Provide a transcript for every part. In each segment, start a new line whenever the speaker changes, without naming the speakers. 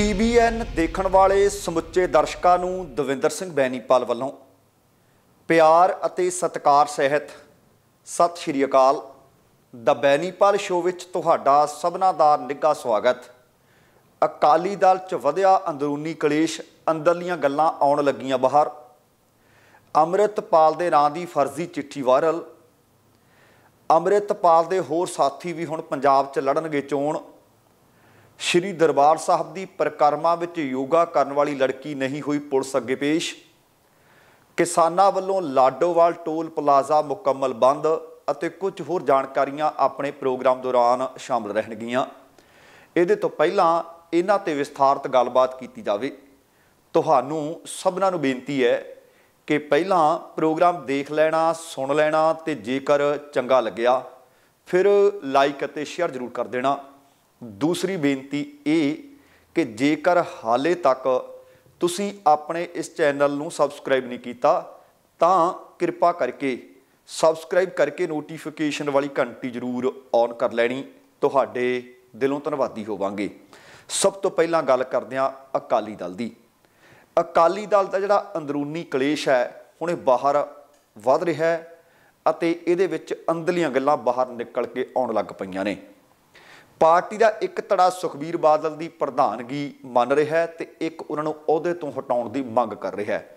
TVN ਦੇਖਣ ਵਾਲੇ ਸਮੁੱਚੇ ਦਰਸ਼ਕਾਂ ਨੂੰ ਦਵਿੰਦਰ ਸਿੰਘ ਬੈਣੀਪਾਲ ਵੱਲੋਂ ਪਿਆਰ ਅਤੇ ਸਤਿਕਾਰ ਸਹਿਤ ਸਤਿ ਸ਼੍ਰੀ ਅਕਾਲ ਦਾ ਬੈਣੀਪਾਲ ਸ਼ੋਅ ਵਿੱਚ ਤੁਹਾਡਾ ਸਭਨਾ ਦਾ ਨਿੱਘਾ ਸਵਾਗਤ ਅਕਾਲੀ ਦਲ 'ਚ ਵਧਿਆ ਅੰਦਰੂਨੀ ਕਲੇਸ਼ ਅੰਦਰਲੀਆਂ ਗੱਲਾਂ ਆਉਣ ਲੱਗੀਆਂ ਬਾਹਰ ਅਮਰਿਤਪਾਲ ਦੇ ਨਾਂ ਦੀ ਫਰਜ਼ੀ ਚਿੱਠੀ ਵਾਇਰਲ ਅਮਰਿਤਪਾਲ ਦੇ ਹੋਰ ਸਾਥੀ ਵੀ ਹੁਣ ਪੰਜਾਬ 'ਚ ਲੜਨਗੇ ਚੋਣ ਸ਼੍ਰੀ ਦਰਬਾਰ ਸਾਹਿਬ ਦੀ ਪ੍ਰਕਰਮਾ ਵਿੱਚ ਯੋਗਾ ਕਰਨ ਵਾਲੀ ਲੜਕੀ ਨਹੀਂ ਹੋਈ ਪੁਲਿਸ ਅੱਗੇ ਪੇਸ਼ ਕਿਸਾਨਾਂ ਵੱਲੋਂ ਲਾਡੋਵਾਲ ਟੋਲ ਪਲਾਜ਼ਾ ਮੁਕੰਮਲ ਬੰਦ ਅਤੇ ਕੁਝ ਹੋਰ ਜਾਣਕਾਰੀਆਂ ਆਪਣੇ ਪ੍ਰੋਗਰਾਮ ਦੌਰਾਨ ਸ਼ਾਮਲ ਰਹਿਣਗੀਆਂ ਇਹਦੇ ਤੋਂ ਪਹਿਲਾਂ ਇਹਨਾਂ ਤੇ ਵਿਸਥਾਰਤ ਗੱਲਬਾਤ ਕੀਤੀ ਜਾਵੇ ਤੁਹਾਨੂੰ ਸਭਨਾਂ ਨੂੰ ਬੇਨਤੀ ਹੈ ਕਿ ਪਹਿਲਾਂ ਪ੍ਰੋਗਰਾਮ ਦੇਖ ਲੈਣਾ ਸੁਣ ਲੈਣਾ ਤੇ ਜੇਕਰ ਚੰਗਾ ਲੱਗਿਆ ਫਿਰ ਲਾਈਕ ਅਤੇ ਸ਼ੇਅਰ ਜ਼ਰੂਰ ਕਰ ਦੇਣਾ ਦੂਸਰੀ ਬੇਨਤੀ ਇਹ ਕਿ ਜੇਕਰ ਹਾਲੇ ਤੱਕ ਤੁਸੀਂ ਆਪਣੇ ਇਸ ਚੈਨਲ ਨੂੰ ਸਬਸਕ੍ਰਾਈਬ ਨਹੀਂ ਕੀਤਾ ਤਾਂ ਕਿਰਪਾ ਕਰਕੇ ਸਬਸਕ੍ਰਾਈਬ ਕਰਕੇ ਨੋਟੀਫਿਕੇਸ਼ਨ ਵਾਲੀ ਘੰਟੀ ਜ਼ਰੂਰ ਔਨ ਕਰ ਲੈਣੀ ਤੁਹਾਡੇ ਦਿਲੋਂ ਧੰਨਵਾਦੀ ਹੋਵਾਂਗੇ ਸਭ ਤੋਂ ਪਹਿਲਾਂ ਗੱਲ ਕਰਦੇ ਆ ਅਕਾਲੀ ਦਲ ਦੀ ਅਕਾਲੀ ਦਲ ਦਾ ਜਿਹੜਾ ਅੰਦਰੂਨੀ ਕਲੇਸ਼ ਹੈ ਹੁਣ ਇਹ ਬਾਹਰ ਵੱਧ ਰਿਹਾ ਹੈ ਅਤੇ ਇਹਦੇ ਵਿੱਚ ਅੰਦਲੀਆਂ ਗੱਲਾਂ ਬਾਹਰ ਨਿਕਲ ਕੇ ਆਉਣ ਲੱਗ ਪਈਆਂ ਨੇ ਪਾਰਟੀ ਦਾ ਇੱਕ ਧੜਾ ਸੁਖਬੀਰ ਬਾਦਲ ਦੀ ਪ੍ਰਧਾਨਗੀ ਮੰਨ ਰਿਹਾ ਹੈ ਤੇ ਇੱਕ ਉਹਨਾਂ ਨੂੰ ਅਹੁਦੇ ਤੋਂ ਹਟਾਉਣ ਦੀ ਮੰਗ ਕਰ ਰਿਹਾ ਹੈ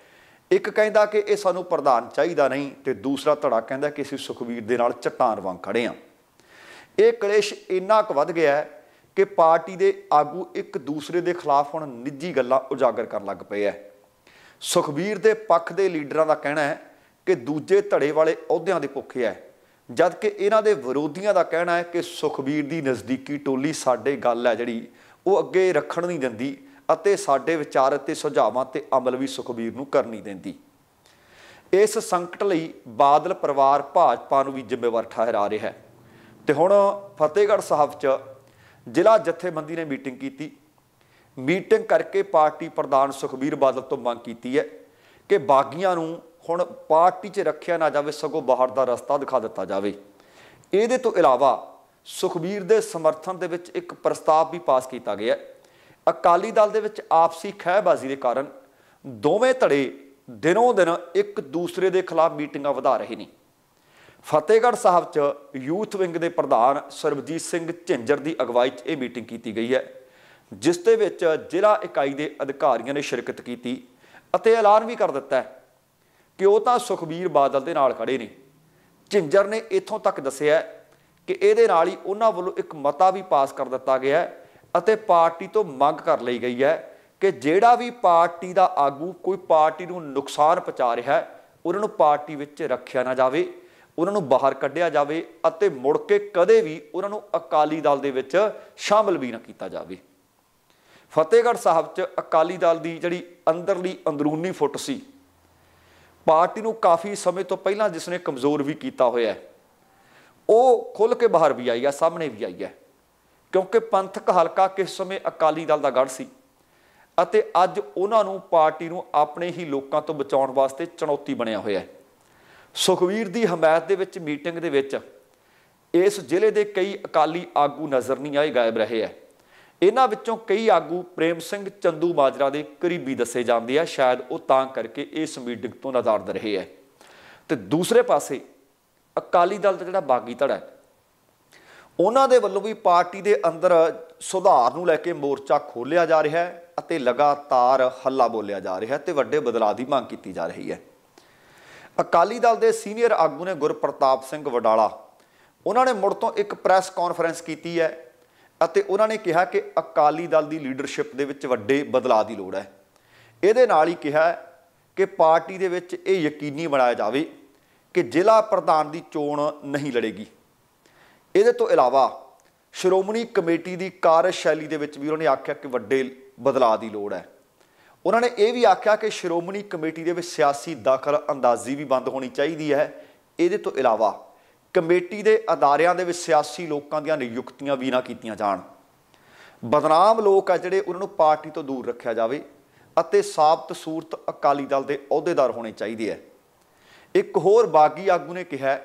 ਇੱਕ ਕਹਿੰਦਾ ਕਿ ਇਹ ਸਾਨੂੰ ਪ੍ਰਧਾਨ ਚਾਹੀਦਾ ਨਹੀਂ ਤੇ ਦੂਸਰਾ ਧੜਾ ਕਹਿੰਦਾ ਕਿ ਅਸੀਂ ਸੁਖਬੀਰ ਦੇ ਨਾਲ ਚਟਾਨ ਵਾਂਗ ਖੜੇ ਆ ਇਹ ਕਲੇਸ਼ ਇੰਨਾ ਕੁ ਵੱਧ ਗਿਆ ਹੈ ਕਿ ਪਾਰਟੀ ਦੇ ਆਗੂ ਇੱਕ ਦੂਸਰੇ ਦੇ ਖਿਲਾਫ ਹੁਣ ਨਿੱਜੀ ਗੱਲਾਂ ਉਜਾਗਰ ਕਰਨ ਲੱਗ ਪਏ ਐ ਸੁਖਬੀਰ ਦੇ ਪੱਖ ਦੇ ਲੀਡਰਾਂ ਦਾ ਕਹਿਣਾ ਹੈ ਕਿ ਦੂਜੇ ਧੜੇ ਵਾਲੇ ਅਹੁਦਿਆਂ ਦੇ ਭੁੱਖੇ ਆ ਜਦ ਕਿ ਇਹਨਾਂ ਦੇ ਵਿਰੋਧੀਆਂ ਦਾ ਕਹਿਣਾ ਹੈ ਕਿ ਸੁਖਬੀਰ ਦੀ ਨਜ਼ਦੀਕੀ ਟੋਲੀ ਸਾਡੇ ਗੱਲ ਹੈ ਜਿਹੜੀ ਉਹ ਅੱਗੇ ਰੱਖਣ ਨਹੀਂ ਦਿੰਦੀ ਅਤੇ ਸਾਡੇ ਵਿਚਾਰ ਅਤੇ ਸੁਝਾਵਾਂ ਤੇ ਅਮਲ ਵੀ ਸੁਖਬੀਰ ਨੂੰ ਕਰਨੀ ਦਿੰਦੀ ਇਸ ਸੰਕਟ ਲਈ ਬਾਦਲ ਪਰਿਵਾਰ ਭਾਜਪਾ ਨੂੰ ਵੀ ਜ਼ਿੰਮੇਵਾਰ ਠਹਿਰਾ ਰਿਹਾ ਹੈ ਤੇ ਹੁਣ ਫਤਿਹਗੜ੍ਹ ਸਾਹਿਬ 'ਚ ਜ਼ਿਲ੍ਹਾ ਜਥੇਬੰਦੀ ਨੇ ਮੀਟਿੰਗ ਕੀਤੀ ਮੀਟਿੰਗ ਕਰਕੇ ਪਾਰਟੀ ਪ੍ਰਧਾਨ ਸੁਖਬੀਰ ਬਾਦਲ ਤੋਂ ਮੰਗ ਕੀਤੀ ਹੈ ਕਿ ਬਾਗੀਆਂ ਨੂੰ ਹੁਣ ਪਾਰਟੀ 'ਚ ਰੱਖਿਆ ਨਾ ਜਾਵੇ ਸਗੋਂ ਬਾਹਰ ਦਾ ਰਸਤਾ ਦਿਖਾ ਦਿੱਤਾ ਜਾਵੇ ਇਹਦੇ ਤੋਂ ਇਲਾਵਾ ਸੁਖਬੀਰ ਦੇ ਸਮਰਥਨ ਦੇ ਵਿੱਚ ਇੱਕ ਪ੍ਰਸਤਾਵ ਵੀ ਪਾਸ ਕੀਤਾ ਗਿਆ ਅਕਾਲੀ ਦਲ ਦੇ ਵਿੱਚ ਆਪਸੀ ਖਹਿਬਾਜ਼ੀ ਦੇ ਕਾਰਨ ਦੋਵੇਂ ਧੜੇ ਦਿਨੋਂ ਦਿਨ ਇੱਕ ਦੂਸਰੇ ਦੇ ਖਿਲਾਫ ਮੀਟਿੰਗਾਂ ਵਧਾ ਰਹੇ ਨੇ ਫਤਿਹਗੜ੍ਹ ਸਾਹਿਬ 'ਚ ਯੂਥ ਵਿੰਗ ਦੇ ਪ੍ਰਧਾਨ ਸਰਬਜੀਤ ਸਿੰਘ ਝਿੰਜਰ ਦੀ ਅਗਵਾਈ 'ਚ ਇਹ ਮੀਟਿੰਗ ਕੀਤੀ ਗਈ ਹੈ ਜਿਸ ਦੇ ਵਿੱਚ ਜ਼ਿਲ੍ਹਾ ਇਕਾਈ ਦੇ ਅਧਿਕਾਰੀਆਂ ਨੇ ਸ਼ਿਰਕਤ ਕੀਤੀ ਅਤੇ ਐਲਾਨ ਵੀ ਕਰ ਦਿੱਤਾ ਹੈ ਕਿ ਉਹ ਤਾਂ ਸੁਖਬੀਰ ਬਾਦਲ ਦੇ ਨਾਲ ਖੜੇ ਨੇ ਝਿੰਜਰ ਨੇ ਇਥੋਂ ਤੱਕ ਦੱਸਿਆ ਕਿ ਇਹਦੇ ਨਾਲ ਹੀ ਉਹਨਾਂ ਵੱਲੋਂ ਇੱਕ ਮਤਾ ਵੀ ਪਾਸ ਕਰ ਦਿੱਤਾ ਗਿਆ ਅਤੇ ਪਾਰਟੀ ਤੋਂ ਮੰਗ ਕਰ ਲਈ ਗਈ ਹੈ ਕਿ ਜਿਹੜਾ ਵੀ ਪਾਰਟੀ ਦਾ ਆਗੂ ਕੋਈ ਪਾਰਟੀ ਨੂੰ ਨੁਕਸਾਨ ਪਹੁੰਚਾ ਰਿਹਾ ਹੈ ਉਹਨਾਂ ਨੂੰ ਪਾਰਟੀ ਵਿੱਚ ਰੱਖਿਆ ਨਾ ਜਾਵੇ ਉਹਨਾਂ ਨੂੰ ਬਾਹਰ ਕੱਢਿਆ ਜਾਵੇ ਅਤੇ ਮੁੜ ਕੇ ਕਦੇ ਵੀ ਉਹਨਾਂ ਨੂੰ ਅਕਾਲੀ ਦਲ ਦੇ ਵਿੱਚ ਸ਼ਾਮਲ ਵੀ ਨਾ ਕੀਤਾ ਜਾਵੇ ਫਤਿਹਗੜ੍ਹ ਸਾਹਿਬ 'ਚ ਅਕਾਲੀ ਦਲ ਦੀ ਜਿਹੜੀ ਅੰਦਰਲੀ ਅੰਦਰੂਨੀ ਫੁੱਟ ਸੀ ਪਾਰਟੀ ਨੂੰ ਕਾਫੀ ਸਮੇਂ ਤੋਂ ਪਹਿਲਾਂ ਜਿਸ ਨੇ ਕਮਜ਼ੋਰ ਵੀ ਕੀਤਾ ਹੋਇਆ ਉਹ ਖੁੱਲ ਕੇ ਬਾਹਰ ਵੀ ਆਈ ਹੈ ਸਾਹਮਣੇ ਵੀ ਆਈ ਹੈ ਕਿਉਂਕਿ ਪੰਥਕ ਹਲਕਾ ਕਿਸ ਸਮੇਂ ਅਕਾਲੀ ਦਲ ਦਾ ਗੜ ਸੀ ਅਤੇ ਅੱਜ ਉਹਨਾਂ ਨੂੰ ਪਾਰਟੀ ਨੂੰ ਆਪਣੇ ਹੀ ਲੋਕਾਂ ਤੋਂ ਬਚਾਉਣ ਵਾਸਤੇ ਚੁਣੌਤੀ ਬਣਿਆ ਹੋਇਆ ਹੈ ਸੁਖਵੀਰ ਦੀ ਹਮਾਇਤ ਦੇ ਵਿੱਚ ਮੀਟਿੰਗ ਦੇ ਵਿੱਚ ਇਸ ਜ਼ਿਲ੍ਹੇ ਦੇ ਕਈ ਅਕਾਲੀ ਆਗੂ ਨਜ਼ਰ ਨਹੀਂ ਆਏ ਗਾਇਬ ਰਹੇ ਹੈ ਇਹਨਾਂ ਵਿੱਚੋਂ ਕਈ ਆਗੂ ਪ੍ਰੇਮ ਸਿੰਘ ਚੰਦੂ ਮਾਜਰਾ ਦੇ ਕਰੀਬੀ ਦੱਸੇ ਜਾਂਦੇ ਆ ਸ਼ਾਇਦ ਉਹ ਤਾਂ ਕਰਕੇ ਇਸ ਮੀਟਿੰਗ ਤੋਂ ਨਜ਼ਰਦ ਰਹੇ ਆ ਤੇ ਦੂਸਰੇ ਪਾਸੇ ਅਕਾਲੀ ਦਲ ਦਾ ਜਿਹੜਾ ਬਾਗੀ ਧੜਾ ਹੈ ਉਹਨਾਂ ਦੇ ਵੱਲੋਂ ਵੀ ਪਾਰਟੀ ਦੇ ਅੰਦਰ ਸੁਧਾਰ ਨੂੰ ਲੈ ਕੇ ਮੋਰਚਾ ਖੋਲਿਆ ਜਾ ਰਿਹਾ ਹੈ ਅਤੇ ਲਗਾਤਾਰ ਹੱਲਾ ਬੋਲਿਆ ਜਾ ਰਿਹਾ ਹੈ ਤੇ ਵੱਡੇ ਬਦਲਾਅ ਦੀ ਮੰਗ ਕੀਤੀ ਜਾ ਰਹੀ ਹੈ ਅਕਾਲੀ ਦਲ ਦੇ ਸੀਨੀਅਰ ਆਗੂ ਨੇ ਗੁਰਪ੍ਰਤਾਪ ਸਿੰਘ ਵਡਾਲਾ ਉਹਨਾਂ ਨੇ ਮੁੜ ਤੋਂ ਇੱਕ ਪ੍ਰੈਸ ਕਾਨਫਰੰਸ ਕੀਤੀ ਹੈ ਅਤੇ ਉਹਨਾਂ ਨੇ ਕਿਹਾ ਕਿ ਅਕਾਲੀ ਦਲ ਦੀ ਲੀਡਰਸ਼ਿਪ ਦੇ ਵਿੱਚ ਵੱਡੇ ਬਦਲਾਅ ਦੀ ਲੋੜ ਹੈ ਇਹਦੇ ਨਾਲ ਹੀ ਕਿਹਾ ਕਿ ਪਾਰਟੀ ਦੇ ਵਿੱਚ ਇਹ ਯਕੀਨੀ ਬਣਾਇਆ ਜਾਵੇ ਕਿ ਜ਼ਿਲ੍ਹਾ ਪ੍ਰਧਾਨ ਦੀ ਚੋਣ ਨਹੀਂ ਲੜੇਗੀ ਇਹਦੇ ਤੋਂ ਇਲਾਵਾ ਸ਼੍ਰੋਮਣੀ ਕਮੇਟੀ ਦੀ ਕਾਰਜਸ਼ੈਲੀ ਦੇ ਵਿੱਚ ਵੀ ਉਹਨਾਂ ਨੇ ਆਖਿਆ ਕਿ ਵੱਡੇ ਬਦਲਾਅ ਦੀ ਲੋੜ ਹੈ ਉਹਨਾਂ ਨੇ ਇਹ ਵੀ ਆਖਿਆ ਕਿ ਸ਼੍ਰੋਮਣੀ ਕਮੇਟੀ ਦੇ ਵਿੱਚ ਸਿਆਸੀ ਦਖਲ ਅੰਦਾਜ਼ੀ ਵੀ ਬੰਦ ਹੋਣੀ ਚਾਹੀਦੀ ਹੈ ਇਹਦੇ ਤੋਂ ਇਲਾਵਾ ਕਮੇਟੀ ਦੇ ਅਦਾਰਿਆਂ ਦੇ ਵਿੱਚ ਸਿਆਸੀ ਲੋਕਾਂ ਦੀਆਂ ਨਿਯੁਕਤੀਆਂ ਵੀ ਨਾ ਕੀਤੀਆਂ ਜਾਣ ਬਦਨਾਮ ਲੋਕ ਆ ਜਿਹੜੇ ਉਹਨਾਂ ਨੂੰ ਪਾਰਟੀ ਤੋਂ ਦੂਰ ਰੱਖਿਆ ਜਾਵੇ ਅਤੇ ਸਾਬਤ ਸੂਰਤ ਅਕਾਲੀ ਦਲ ਦੇ ਅਹੁਦੇਦਾਰ ਹੋਣੇ ਚਾਹੀਦੇ ਐ ਇੱਕ ਹੋਰ ਬਾਗੀ ਆਗੂ ਨੇ ਕਿਹਾ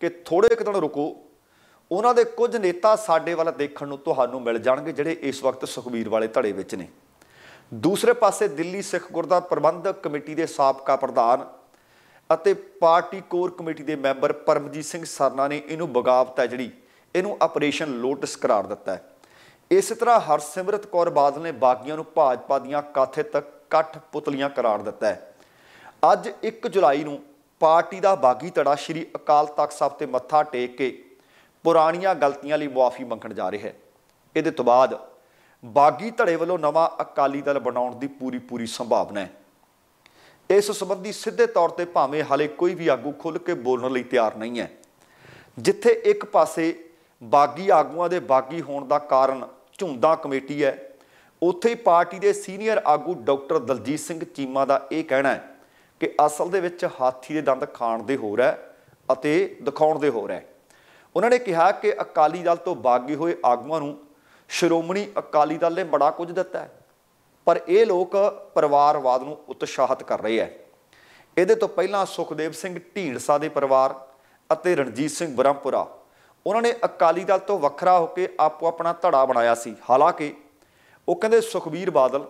ਕਿ ਥੋੜੇ ਇੱਕ ਦਿਨ ਰੁਕੋ ਉਹਨਾਂ ਦੇ ਕੁਝ ਨੇਤਾ ਸਾਡੇ ਵੱਲ ਦੇਖਣ ਨੂੰ ਤੁਹਾਨੂੰ ਮਿਲ ਜਾਣਗੇ ਜਿਹੜੇ ਇਸ ਵਕਤ ਸੁਖਬੀਰ ਵਾਲੇ ਧੜੇ ਵਿੱਚ ਨੇ ਦੂਸਰੇ ਪਾਸੇ ਦਿੱਲੀ ਸਿੱਖ ਗੁਰਦਾ ਪ੍ਰਬੰਧਕ ਕਮੇਟੀ ਦੇ ਸਾਬਕਾ ਪ੍ਰਧਾਨ ਅਤੇ ਪਾਰਟੀ ਕੋਰ ਕਮੇਟੀ ਦੇ ਮੈਂਬਰ ਪਰਮਜੀਤ ਸਿੰਘ ਸਰਨਾ ਨੇ ਇਹਨੂੰ ਬਗਾਵਤ ਹੈ ਜਿਹੜੀ ਇਹਨੂੰ ਆਪਰੇਸ਼ਨ ਲੋਟਸ ਕਰਾਰ ਦਿੱਤਾ ਹੈ ਇਸੇ ਤਰ੍ਹਾਂ ਹਰਸਿਮਰਤ ਕੌਰ ਬਾਦਲ ਨੇ ਬਾਗੀਆਂ ਨੂੰ ਭਾਜਪਾ ਦੀਆਂ ਤੱਕ ਕੱਠ ਪੁਤਲੀਆਂ ਕਰਾਰ ਦਿੱਤਾ ਹੈ ਅੱਜ 1 ਜੁਲਾਈ ਨੂੰ ਪਾਰਟੀ ਦਾ ਬਾਗੀ ਤੜਾ ਸ੍ਰੀ ਅਕਾਲ ਤਖਤ ਸਾਹਿਬ ਤੇ ਮੱਥਾ ਟੇਕ ਕੇ ਪੁਰਾਣੀਆਂ ਗਲਤੀਆਂ ਲਈ ਮੁਆਫੀ ਮੰਗਣ ਜਾ ਰਿਹਾ ਹੈ ਇਹਦੇ ਤੋਂ ਬਾਅਦ ਬਾਗੀ ਧੜੇ ਵੱਲੋਂ ਨਵਾਂ ਅਕਾਲੀ ਦਲ ਬਣਾਉਣ ਦੀ ਪੂਰੀ ਪੂਰੀ ਸੰਭਾਵਨਾ ਹੈ ਇਸ ਸੰਬੰਧੀ ਸਿੱਧੇ ਤੌਰ ਤੇ ਭਾਵੇਂ ਹਾਲੇ ਕੋਈ ਵੀ ਆਗੂ ਖੁੱਲ ਕੇ ਬੋਲਣ ਲਈ ਤਿਆਰ ਨਹੀਂ ਹੈ ਜਿੱਥੇ ਇੱਕ ਪਾਸੇ ਬਾਗੀ ਆਗੂਆਂ ਦੇ ਬਾਗੀ ਹੋਣ ਦਾ ਕਾਰਨ ਝੁੰਦਾ ਕਮੇਟੀ ਹੈ ਉੱਥੇ ਹੀ ਪਾਰਟੀ ਦੇ ਸੀਨੀਅਰ ਆਗੂ ਡਾਕਟਰ ਦਲਜੀਤ ਸਿੰਘ ਚੀਮਾ ਦਾ ਇਹ ਕਹਿਣਾ ਹੈ ਕਿ ਅਸਲ ਦੇ ਵਿੱਚ ਹਾਥੀ ਦੇ ਦੰਦ ਖਾਣ ਦੇ ਹੋਰ ਹੈ ਅਤੇ ਦਿਖਾਉਣ ਦੇ ਹੋਰ ਹੈ ਉਹਨਾਂ ਨੇ ਕਿਹਾ ਕਿ ਅਕਾਲੀ ਦਲ ਤੋਂ ਬਾਗੀ ਹੋਏ ਆਗੂਆਂ ਨੂੰ ਸ਼੍ਰੋਮਣੀ ਅਕਾਲੀ ਦਲ ਨੇ ਬੜਾ ਕੁਝ ਦਿੱਤਾ ਹੈ ਪਰ ਇਹ ਲੋਕ ਪਰਿਵਾਰਵਾਦ ਨੂੰ ਉਤਸ਼ਾਹਤ ਕਰ ਰਹੇ ਐ ਇਹਦੇ ਤੋਂ ਪਹਿਲਾਂ ਸੁਖਦੇਵ ਸਿੰਘ ਢੀਂਡਸਾ ਦੇ ਪਰਿਵਾਰ ਅਤੇ ਰਣਜੀਤ ਸਿੰਘ ਬ੍ਰਹਮਪੁਰਾ ਉਹਨਾਂ ਨੇ ਅਕਾਲੀ ਦਲ ਤੋਂ ਵੱਖਰਾ ਹੋ ਕੇ ਆਪੋ ਆਪਣਾ ਧੜਾ ਬਣਾਇਆ ਸੀ ਹਾਲਾਂਕਿ ਉਹ ਕਹਿੰਦੇ ਸੁਖਵੀਰ ਬਾਦਲ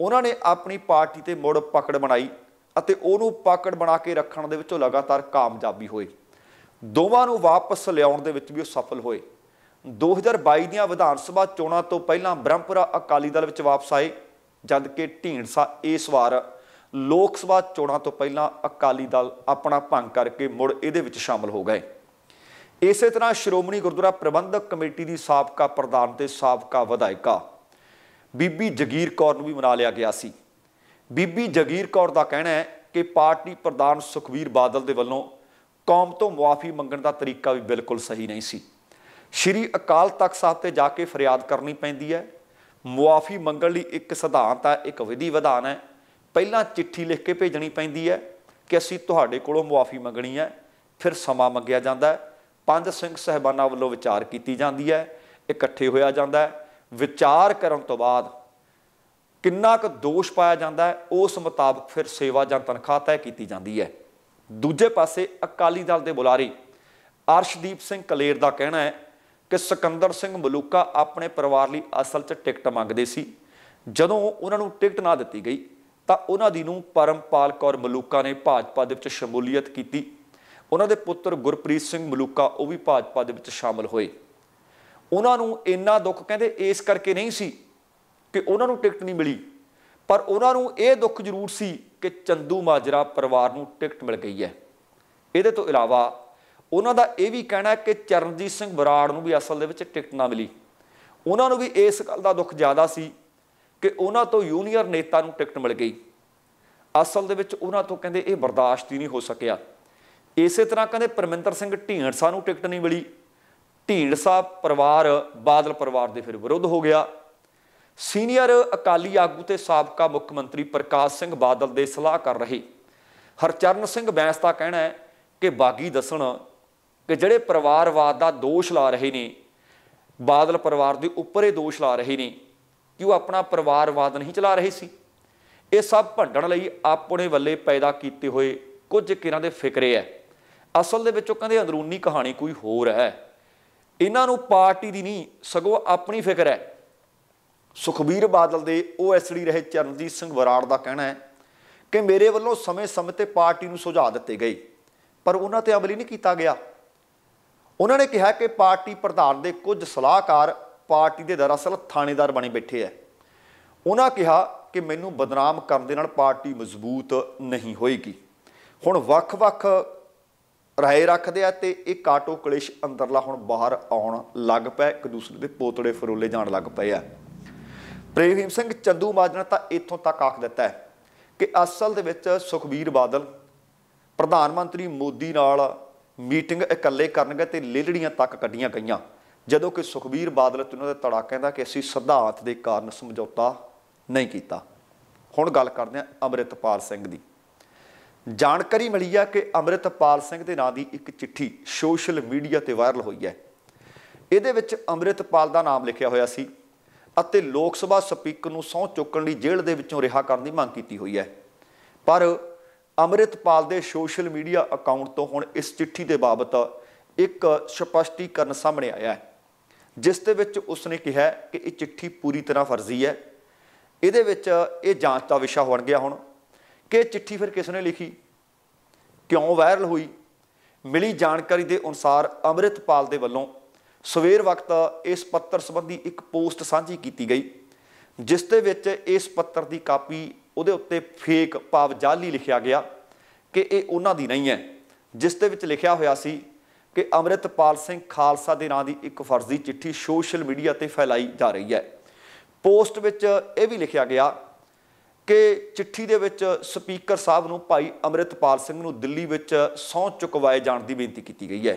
ਉਹਨਾਂ ਨੇ ਆਪਣੀ ਪਾਰਟੀ ਤੇ ਮੁੜ ਪਕੜ ਬਣਾਈ ਅਤੇ ਉਹਨੂੰ ਪਕੜ ਬਣਾ ਕੇ ਰੱਖਣ ਦੇ ਵਿੱਚ ਉਹ ਲਗਾਤਾਰ ਕਾਮਯਾਬੀ ਹੋਈ ਦੋਵਾਂ ਨੂੰ ਵਾਪਸ ਲਿਆਉਣ ਦੇ ਵਿੱਚ ਵੀ ਉਹ ਸਫਲ ਹੋਏ 2022 ਦੀਆਂ ਵਿਧਾਨ ਸਭਾ ਚੋਣਾਂ ਤੋਂ ਪਹਿਲਾਂ ਬ੍ਰਹਮਪੁਰਾ ਅਕਾਲੀ ਦਲ ਵਿੱਚ ਵਾਪਸ ਆਏ ਜਦ ਕਿ ਢੀਂਡਸਾ ਇਸ ਵਾਰ ਲੋਕ ਸਭਾ ਚੋਣਾਂ ਤੋਂ ਪਹਿਲਾਂ ਅਕਾਲੀ ਦਲ ਆਪਣਾ ਭੰਗ ਕਰਕੇ ਮੁੜ ਇਹਦੇ ਵਿੱਚ ਸ਼ਾਮਲ ਹੋ ਗਏ ਇਸੇ ਤਰ੍ਹਾਂ ਸ਼੍ਰੋਮਣੀ ਗੁਰਦੁਆਰਾ ਪ੍ਰਬੰਧਕ ਕਮੇਟੀ ਦੀ ਸਾਬਕਾ ਪ੍ਰਧਾਨ ਤੇ ਸਾਬਕਾ ਵਿਧਾਇਕਾ ਬੀਬੀ ਜਗੀਰ ਕੌਰ ਨੂੰ ਵੀ ਮਨਾ ਲਿਆ ਗਿਆ ਸੀ ਬੀਬੀ ਜਗੀਰ ਕੌਰ ਦਾ ਕਹਿਣਾ ਹੈ ਕਿ ਪਾਰਟੀ ਪ੍ਰਧਾਨ ਸੁਖਵੀਰ ਬਾਦਲ ਦੇ ਵੱਲੋਂ ਕੌਮ ਤੋਂ ਮੁਆਫੀ ਮੰਗਣ ਦਾ ਤਰੀਕਾ ਵੀ ਬਿਲਕੁਲ ਸਹੀ ਨਹੀਂ ਸੀ ਸ਼੍ਰੀ ਅਕਾਲ ਤਖਤ ਸਾਹਿਬ ਤੇ ਜਾ ਕੇ ਫਰਿਆਦ ਕਰਨੀ ਪੈਂਦੀ ਹੈ ਮੁਆਫੀ ਮੰਗਣ ਲਈ ਇੱਕ ਸਿਧਾਂਤ ਹੈ ਇੱਕ ਵਿਧੀ ਵਿਧਾਨ ਹੈ ਪਹਿਲਾਂ ਚਿੱਠੀ ਲਿਖ ਕੇ ਭੇਜਣੀ ਪੈਂਦੀ ਹੈ ਕਿ ਅਸੀਂ ਤੁਹਾਡੇ ਕੋਲੋਂ ਮੁਆਫੀ ਮੰਗਣੀ ਹੈ ਫਿਰ ਸਮਾਂ ਮੰਗਿਆ ਜਾਂਦਾ ਹੈ ਪੰਜ ਸਿੰਘ ਸਹਿਬਾਨਾ ਵੱਲੋਂ ਵਿਚਾਰ ਕੀਤੀ ਜਾਂਦੀ ਹੈ ਇਕੱਠੇ ਹੋਇਆ ਜਾਂਦਾ ਹੈ ਵਿਚਾਰ ਕਰਨ ਤੋਂ ਬਾਅਦ ਕਿੰਨਾ ਕੁ ਦੋਸ਼ ਪਾਇਆ ਜਾਂਦਾ ਉਸ ਮੁਤਾਬਕ ਫਿਰ ਸੇਵਾ ਜਾਂ ਤਨਖਾਹ ਤੈਅ ਕੀਤੀ ਜਾਂਦੀ ਹੈ ਦੂਜੇ ਪਾਸੇ ਅਕਾਲੀ ਦਲ ਦੇ ਬੁਲਾਰੀ ਅਰਸ਼ਦੀਪ ਸਿੰਘ ਕਲੇਰ ਦਾ ਕਹਿਣਾ ਹੈ ਕਿ ਸਿਕੰਦਰ ਸਿੰਘ ਮਲੂਕਾ ਆਪਣੇ ਪਰਿਵਾਰ ਲਈ ਅਸਲ 'ਚ ਟਿਕਟ ਮੰਗਦੇ ਸੀ ਜਦੋਂ ਉਹਨਾਂ ਨੂੰ ਟਿਕਟ ਨਾ ਦਿੱਤੀ ਗਈ ਤਾਂ ਉਹਨਾਂ ਦੀ ਨੂੰ ਪਰਮਪਾਲ ਕੌਰ ਮਲੂਕਾ ਨੇ ਭਾਜਪਾ ਦੇ ਵਿੱਚ ਸ਼ਮੂਲੀਅਤ ਕੀਤੀ ਉਹਨਾਂ ਦੇ ਪੁੱਤਰ ਗੁਰਪ੍ਰੀਤ ਸਿੰਘ ਮਲੂਕਾ ਉਹ ਵੀ ਭਾਜਪਾ ਦੇ ਵਿੱਚ ਸ਼ਾਮਲ ਹੋਏ ਉਹਨਾਂ ਨੂੰ ਇੰਨਾ ਦੁੱਖ ਕਹਿੰਦੇ ਇਸ ਕਰਕੇ ਨਹੀਂ ਸੀ ਕਿ ਉਹਨਾਂ ਨੂੰ ਟਿਕਟ ਨਹੀਂ ਮਿਲੀ ਪਰ ਉਹਨਾਂ ਨੂੰ ਇਹ ਦੁੱਖ ਜ਼ਰੂਰ ਸੀ ਕਿ ਚੰਦੂ ਮਾਜਰਾ ਪਰਿਵਾਰ ਨੂੰ ਟਿਕਟ ਮਿਲ ਗਈ ਹੈ ਇਹਦੇ ਤੋਂ ਇਲਾਵਾ ਉਹਨਾਂ ਦਾ ਇਹ ਵੀ ਕਹਿਣਾ ਕਿ ਚਰਨਜੀਤ ਸਿੰਘ ਬਰਾੜ ਨੂੰ ਵੀ ਅਸਲ ਦੇ ਵਿੱਚ ਟਿਕਟ ਨਾ ਮਿਲੀ ਉਹਨਾਂ ਨੂੰ ਵੀ ਇਸ ਗੱਲ ਦਾ ਦੁੱਖ ਜ਼ਿਆਦਾ ਸੀ ਕਿ ਉਹਨਾਂ ਤੋਂ ਯੂਨੀਅਰ ਨੇਤਾ ਨੂੰ ਟਿਕਟ ਮਿਲ ਗਈ ਅਸਲ ਦੇ ਵਿੱਚ ਉਹਨਾਂ ਤੋਂ ਕਹਿੰਦੇ ਇਹ ਬਰਦਾਸ਼ਤ ਹੀ ਨਹੀਂ ਹੋ ਸਕਿਆ ਇਸੇ ਤਰ੍ਹਾਂ ਕਹਿੰਦੇ ਪਰਮਿੰਦਰ ਸਿੰਘ ਢੀਂਡਸਾ ਨੂੰ ਟਿਕਟ ਨਹੀਂ ਮਿਲੀ ਢੀਂਡਸਾ ਪਰਿਵਾਰ ਬਾਦਲ ਪਰਿਵਾਰ ਦੇ ਫਿਰ ਵਿਰੋਧ ਹੋ ਗਿਆ ਸੀਨੀਅਰ ਅਕਾਲੀ ਆਗੂ ਤੇ ਸਾਬਕਾ ਮੁੱਖ ਮੰਤਰੀ ਪ੍ਰਕਾਸ਼ ਸਿੰਘ ਬਾਦਲ ਦੇ ਸਲਾਹਕਾਰ ਰਹੇ ਹਰਚਰਨ ਸਿੰਘ ਬੈਂਸ ਦਾ ਕਹਿਣਾ ਹੈ ਕਿ ਬਾਗੀ ਦੱਸਣ ਕਿ ਜਿਹੜੇ ਪਰਿਵਾਰਵਾਦ ਦਾ ਦੋਸ਼ ਲਾ ਰਹੇ ਨੇ ਬਾਦਲ ਪਰਿਵਾਰ ਦੇ ਉੱਪਰ ਇਹ ਦੋਸ਼ ਲਾ ਰਹੇ ਨੇ ਕਿ ਉਹ ਆਪਣਾ ਪਰਿਵਾਰਵਾਦ ਨਹੀਂ ਚਲਾ ਰਹੇ ਸੀ ਇਹ ਸਭ ਭੰਡਣ ਲਈ ਆਪਣੇ ਵੱਲੇ ਪੈਦਾ ਕੀਤੇ ਹੋਏ ਕੁਝ ਕਿਰਾਂ ਦੇ ਫਿਕਰੇ ਐ ਅਸਲ ਦੇ ਵਿੱਚ ਉਹ ਕਹਿੰਦੇ ਅੰਦਰੂਨੀ ਕਹਾਣੀ ਕੋਈ ਹੋਰ ਹੈ ਇਹਨਾਂ ਨੂੰ ਪਾਰਟੀ ਦੀ ਨਹੀਂ ਸਗੋਂ ਆਪਣੀ ਫਿਕਰ ਹੈ ਸੁਖਬੀਰ ਬਾਦਲ ਦੇ ਐਸਡੀ ਰਹੇ ਚਰਨਜੀਤ ਸਿੰਘ ਵਰਾੜ ਦਾ ਕਹਿਣਾ ਹੈ ਕਿ ਮੇਰੇ ਵੱਲੋਂ ਸਮੇਂ-ਸਮੇਂ ਤੇ ਪਾਰਟੀ ਨੂੰ ਸੁਝਾਅ ਦਿੱਤੇ ਗਏ ਪਰ ਉਹਨਾਂ ਤੇ ਅਮਲੀ ਨਹੀਂ ਕੀਤਾ ਗਿਆ ਉਹਨਾਂ ਨੇ ਕਿਹਾ ਕਿ ਪਾਰਟੀ ਪ੍ਰਧਾਨ ਦੇ ਕੁਝ ਸਲਾਹਕਾਰ ਪਾਰਟੀ ਦੇ ਦਰਅਸਲ ਥਾਣੇਦਾਰ ਬਣੇ ਬੈਠੇ ਐ ਉਹਨਾਂ ਕਿਹਾ ਕਿ ਮੈਨੂੰ ਬਦਨਾਮ ਕਰਨ ਦੇ ਨਾਲ ਪਾਰਟੀ ਮਜ਼ਬੂਤ ਨਹੀਂ ਹੋਏਗੀ ਹੁਣ ਵੱਖ-ਵੱਖ ਰਾਏ ਰੱਖਦੇ ਆ ਤੇ ਇਹ ਕਾਟੋ ਕਲੇਸ਼ ਅੰਦਰਲਾ ਹੁਣ ਬਾਹਰ ਆਉਣ ਲੱਗ ਪਿਆ ਇੱਕ ਦੂਸਰੇ ਦੇ ਪੋਤੜੇ ਫਰੋਲੇ ਜਾਣ ਲੱਗ ਪਏ ਆ ਪ੍ਰੇਮ ਸਿੰਘ ਚੰਦੂ ਮਾਜਨ ਤਾਂ ਇੱਥੋਂ ਤੱਕ ਆਖ ਦਿੱਤਾ ਹੈ ਕਿ ਅਸਲ ਦੇ ਵਿੱਚ ਸੁਖਬੀਰ ਬਾਦਲ ਪ੍ਰਧਾਨ ਮੰਤਰੀ ਮੋਦੀ ਨਾਲ ਮੀਟਿੰਗ ਇਕੱਲੇ ਕਰਨਗੇ ਤੇ ਲੇਲੜੀਆਂ ਤੱਕ ਕੱਢੀਆਂ ਗਈਆਂ ਜਦੋਂ ਕਿ ਸੁਖਬੀਰ ਬਾਦਲ ਤੇ ਉਹਨਾਂ ਦਾ ਤੜਾ ਕਹਿੰਦਾ ਕਿ ਅਸੀਂ ਸਿਧਾਂਤ ਦੇ ਕਾਰਨ ਸਮਝੌਤਾ ਨਹੀਂ ਕੀਤਾ ਹੁਣ ਗੱਲ ਕਰਦੇ ਆ ਅਮਰਿਤਪਾਲ ਸਿੰਘ ਦੀ ਜਾਣਕਾਰੀ ਮਿਲੀ ਆ ਕਿ ਅਮਰਿਤਪਾਲ ਸਿੰਘ ਦੇ ਨਾਂ ਦੀ ਇੱਕ ਚਿੱਠੀ ਸੋਸ਼ਲ ਮੀਡੀਆ ਤੇ ਵਾਇਰਲ ਹੋਈ ਹੈ ਇਹਦੇ ਵਿੱਚ ਅਮਰਿਤਪਾਲ ਦਾ ਨਾਮ ਲਿਖਿਆ ਹੋਇਆ ਸੀ ਅਤੇ ਲੋਕ ਸਭਾ ਸਪੀਕਰ ਨੂੰ ਸੌਂ ਚੁੱਕਣ ਲਈ ਜੇਲ੍ਹ ਦੇ ਵਿੱਚੋਂ ਰਿਹਾ ਕਰਨ ਦੀ ਮੰਗ ਕੀਤੀ ਹੋਈ ਹੈ ਪਰ ਅਮਰਿਤਪਾਲ ਦੇ ਸੋਸ਼ਲ ਮੀਡੀਆ ਅਕਾਊਂਟ ਤੋਂ ਹੁਣ ਇਸ ਚਿੱਠੀ ਦੇ ਬਾਬਤ ਇੱਕ ਸਪਸ਼ਟੀਕਰਨ ਸਾਹਮਣੇ ਆਇਆ ਹੈ ਜਿਸ ਦੇ ਵਿੱਚ ਉਸਨੇ ਕਿਹਾ ਕਿ ਇਹ ਚਿੱਠੀ ਪੂਰੀ ਤਰ੍ਹਾਂ ਫਰਜ਼ੀ ਹੈ ਇਹਦੇ ਵਿੱਚ ਇਹ ਜਾਂਚ ਦਾ ਵਿਸ਼ਾ ਹੋਣ ਗਿਆ ਹੁਣ ਕਿ ਚਿੱਠੀ ਫਿਰ ਕਿਸ ਨੇ ਲਿਖੀ ਕਿਉਂ ਵਾਇਰਲ ਹੋਈ ਮਿਲੀ ਜਾਣਕਾਰੀ ਦੇ ਅਨੁਸਾਰ ਅਮਰਿਤਪਾਲ ਦੇ ਵੱਲੋਂ ਸਵੇਰ ਵਕਤ ਇਸ ਪੱਤਰ ਸੰਬੰਧੀ ਇੱਕ ਪੋਸਟ ਸਾਂਝੀ ਕੀਤੀ ਗਈ ਜਿਸ ਦੇ ਵਿੱਚ ਇਸ ਪੱਤਰ ਦੀ ਕਾਪੀ ਉਹਦੇ ਉੱਤੇ ਫੇਕ ਪਾਵ ਜਾਲੀ ਲਿਖਿਆ ਗਿਆ ਕਿ ਇਹ ਉਹਨਾਂ ਦੀ ਨਹੀਂ ਹੈ ਜਿਸ ਦੇ ਵਿੱਚ ਲਿਖਿਆ ਹੋਇਆ ਸੀ ਕਿ ਅਮਰਿਤਪਾਲ ਸਿੰਘ ਖਾਲਸਾ ਦੇ ਨਾਂ ਦੀ ਇੱਕ ਫਰਜ਼ੀ ਚਿੱਠੀ ਸੋਸ਼ਲ ਮੀਡੀਆ ਤੇ ਫੈਲਾਈ ਜਾ ਰਹੀ ਹੈ ਪੋਸਟ ਵਿੱਚ ਇਹ ਵੀ ਲਿਖਿਆ ਗਿਆ ਕਿ ਚਿੱਠੀ ਦੇ ਵਿੱਚ ਸਪੀਕਰ ਸਾਹਿਬ ਨੂੰ ਭਾਈ ਅਮਰਿਤਪਾਲ ਸਿੰਘ ਨੂੰ ਦਿੱਲੀ ਵਿੱਚ ਸੌਂ ਚੁਕਵਾਏ ਜਾਣ ਦੀ ਬੇਨਤੀ ਕੀਤੀ ਗਈ ਹੈ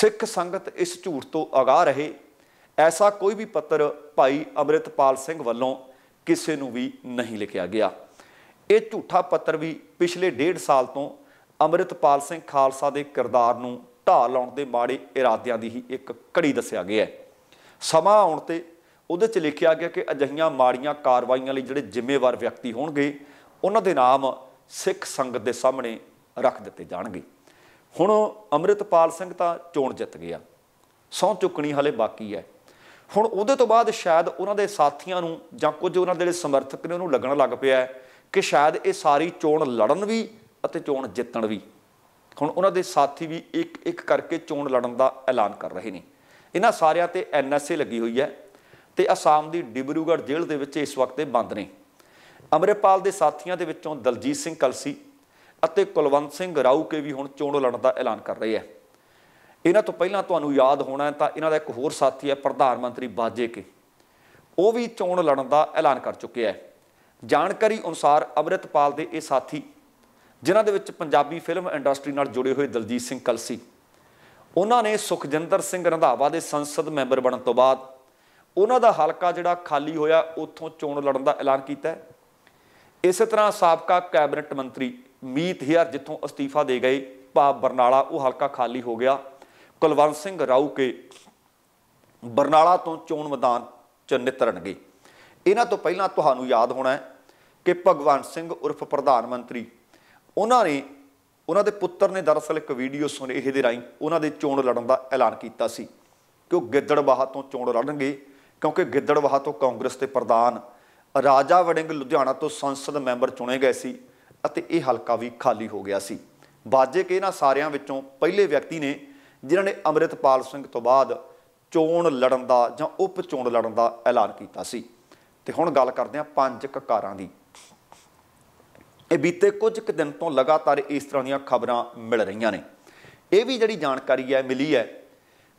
ਸਿੱਖ ਸੰਗਤ ਇਸ ਝੂਠ ਤੋਂ ਅਗਾਹ ਰਹੇ ਐਸਾ ਕੋਈ ਵੀ ਪੱਤਰ ਭਾਈ ਅਮਰਿਤਪਾਲ ਸਿੰਘ ਵੱਲੋਂ ਕਿਸੇ ਨੂੰ ਵੀ ਨਹੀਂ ਲਿਖਿਆ ਗਿਆ ਇਹ ਝੂਠਾ ਪੱਤਰ ਵੀ ਪਿਛਲੇ ਡੇਢ ਸਾਲ ਤੋਂ ਅਮਰਿਤਪਾਲ ਸਿੰਘ ਖਾਲਸਾ ਦੇ ਕਿਰਦਾਰ ਨੂੰ ਢਾਹ ਲਾਉਣ ਦੇ ਮਾੜੇ ਇਰਾਦਿਆਂ ਦੀ ਹੀ ਇੱਕ ਕੜੀ ਦੱਸਿਆ ਗਿਆ ਹੈ ਸਮਾਂ ਆਉਣ ਤੇ ਉਹਦੇ 'ਚ ਲਿਖਿਆ ਗਿਆ ਕਿ ਅਜਹੀਆਂ ਮਾੜੀਆਂ ਕਾਰਵਾਈਆਂ ਲਈ ਜਿਹੜੇ ਜ਼ਿੰਮੇਵਾਰ ਵਿਅਕਤੀ ਹੋਣਗੇ ਉਹਨਾਂ ਦੇ ਨਾਮ ਸਿੱਖ ਸੰਗਤ ਦੇ ਸਾਹਮਣੇ ਰੱਖ ਦਿੱਤੇ ਜਾਣਗੇ ਹੁਣ ਅਮਰਿਤਪਾਲ ਸਿੰਘ ਤਾਂ ਚੋਣ ਜਿੱਤ ਗਿਆ ਸੌ ਚੁੱਕਣੀ ਹਲੇ ਬਾਕੀ ਹੈ ਹੁਣ ਉਹਦੇ ਤੋਂ ਬਾਅਦ ਸ਼ਾਇਦ ਉਹਨਾਂ ਦੇ ਸਾਥੀਆਂ ਨੂੰ ਜਾਂ ਕੁਝ ਉਹਨਾਂ ਦੇ ਜਿਹੜੇ ਸਮਰਥਕ ਨੇ ਉਹਨੂੰ ਲੱਗਣ ਲੱਗ ਪਿਆ ਕਿ ਸ਼ਾਇਦ ਇਹ ਸਾਰੀ ਚੋਣ ਲੜਨ ਵੀ ਅਤੇ ਚੋਣ ਜਿੱਤਣ ਵੀ ਹੁਣ ਉਹਨਾਂ ਦੇ ਸਾਥੀ ਵੀ ਇੱਕ ਇੱਕ ਕਰਕੇ ਚੋਣ ਲੜਨ ਦਾ ਐਲਾਨ ਕਰ ਰਹੇ ਨੇ ਇਹਨਾਂ ਸਾਰਿਆਂ ਤੇ ਐਨਐਸਏ ਲੱਗੀ ਹੋਈ ਹੈ ਤੇ ਅਸਾਮ ਦੀ ਡਿਬਰੂਗੜ ਜੇਲ੍ਹ ਦੇ ਵਿੱਚ ਇਸ ਵਕਤ ਇਹ ਬੰਦ ਨੇ ਅਮਰਪਾਲ ਦੇ ਸਾਥੀਆਂ ਦੇ ਵਿੱਚੋਂ ਦਲਜੀਤ ਸਿੰਘ ਕਲਸੀ ਅਤੇ ਕੁਲਵੰਤ ਸਿੰਘ ਰਾਉ ਕੇ ਵੀ ਹੁਣ ਚੋਣ ਲੜਨ ਦਾ ਐਲਾਨ ਕਰ ਰਹੇ ਹੈ ਇਹਨਾਂ ਤੋਂ ਪਹਿਲਾਂ ਤੁਹਾਨੂੰ ਯਾਦ ਹੋਣਾ ਤਾਂ ਇਹਨਾਂ ਦਾ ਇੱਕ ਹੋਰ ਸਾਥੀ ਹੈ ਪ੍ਰਧਾਨ ਮੰਤਰੀ ਬਾਜੇਕੇ ਉਹ ਵੀ ਚੋਣ ਲੜਨ ਦਾ ਐਲਾਨ ਕਰ ਚੁੱਕਿਆ ਹੈ ਜਾਣਕਾਰੀ ਅਨੁਸਾਰ ਅਮਰਿਤਪਾਲ ਦੇ ਇਹ ਸਾਥੀ ਜਿਨ੍ਹਾਂ ਦੇ ਵਿੱਚ ਪੰਜਾਬੀ ਫਿਲਮ ਇੰਡਸਟਰੀ ਨਾਲ ਜੁੜੇ ਹੋਏ ਦਲਜੀਤ ਸਿੰਘ ਕਲਸੀ ਉਹਨਾਂ ਨੇ ਸੁਖਜਿੰਦਰ ਸਿੰਘ ਰੰਧਾਵਾ ਦੇ ਸੰਸਦ ਮੈਂਬਰ ਬਣਨ ਤੋਂ ਬਾਅਦ ਉਹਨਾਂ ਦਾ ਹਲਕਾ ਜਿਹੜਾ ਖਾਲੀ ਹੋਇਆ ਉੱਥੋਂ ਚੋਣ ਲੜਨ ਦਾ ਐਲਾਨ ਕੀਤਾ ਇਸੇ ਤਰ੍ਹਾਂ ਸਾਬਕਾ ਕੈਬਨਿਟ ਮੰਤਰੀ ਮੀਤ ਹਿਆਰ ਜਿੱਥੋਂ ਅਸਤੀਫਾ ਦੇ ਗਏ ਪਾ ਬਰਨਾਲਾ ਉਹ ਹਲਕਾ ਖਾਲੀ ਹੋ ਗਿਆ ਕੁਲਵੰਤ ਸਿੰਘ ਰਾਉਕੇ ਬਰਨਾਲਾ ਤੋਂ ਚੋਣ ਮੈਦਾਨ 'ਚ ਨਿਤਰਨਗੇ ਇਹਨਾਂ ਤੋਂ ਪਹਿਲਾਂ ਤੁਹਾਨੂੰ ਯਾਦ ਹੋਣਾ ਹੈ ਕਿ ਭਗਵਾਨ ਸਿੰਘ ਉਰਫ ਪ੍ਰਧਾਨ ਮੰਤਰੀ ਉਹਨਾਂ ਨੇ ਉਹਨਾਂ ਦੇ ਪੁੱਤਰ ਨੇ ਦਰਅਸਲ ਇੱਕ ਵੀਡੀਓ ਸੁਨੇਹੇ ਦੇ ਰਾਹੀਂ ਉਹਨਾਂ ਦੇ ਚੋਣ ਲੜਨ ਦਾ ਐਲਾਨ ਕੀਤਾ ਸੀ ਕਿ ਉਹ ਗਿੱਦੜਬਾਹਾ ਤੋਂ ਚੋਣ ਲੜਨਗੇ ਕਿਉਂਕਿ ਗਿੱਦੜਬਾਹਾ ਤੋਂ ਕਾਂਗਰਸ ਦੇ ਪ੍ਰਧਾਨ ਰਾਜਾ ਵੜਿੰਗ ਲੁਧਿਆਣਾ ਤੋਂ ਸੰਸਦ ਮੈਂਬਰ ਚੁਣੇ ਗਏ ਸੀ ਅਤੇ ਇਹ ਹਲਕਾ ਵੀ ਖਾਲੀ ਹੋ ਗਿਆ ਸੀ ਬਾਜੇ ਕੇ ਇਹਨਾਂ ਸਾਰਿਆਂ ਵਿੱਚੋਂ ਪਹਿਲੇ ਵਿਅਕਤੀ ਨੇ ਜਿਨ੍ਹਾਂ ਨੇ ਅਮਰਿਤਪਾਲ ਸਿੰਘ ਤੋਂ ਬਾਅਦ ਚੋਣ ਲੜਨ ਦਾ ਜਾਂ ਉਪ ਚੋਣ ਲੜਨ ਦਾ ਐਲਾਨ ਕੀਤਾ ਸੀ ਤੇ ਹੁਣ ਗੱਲ ਕਰਦੇ ਹਾਂ ਪੰਜ ਕਕਾਰਾਂ ਦੀ ਇਹ ਬੀਤੇ ਕੁਝ ਕੁ ਦਿਨ ਤੋਂ ਲਗਾਤਾਰ ਇਸ ਤਰ੍ਹਾਂ ਦੀਆਂ ਖਬਰਾਂ ਮਿਲ ਰਹੀਆਂ ਨੇ ਇਹ ਵੀ ਜਿਹੜੀ ਜਾਣਕਾਰੀ ਹੈ ਮਿਲੀ ਹੈ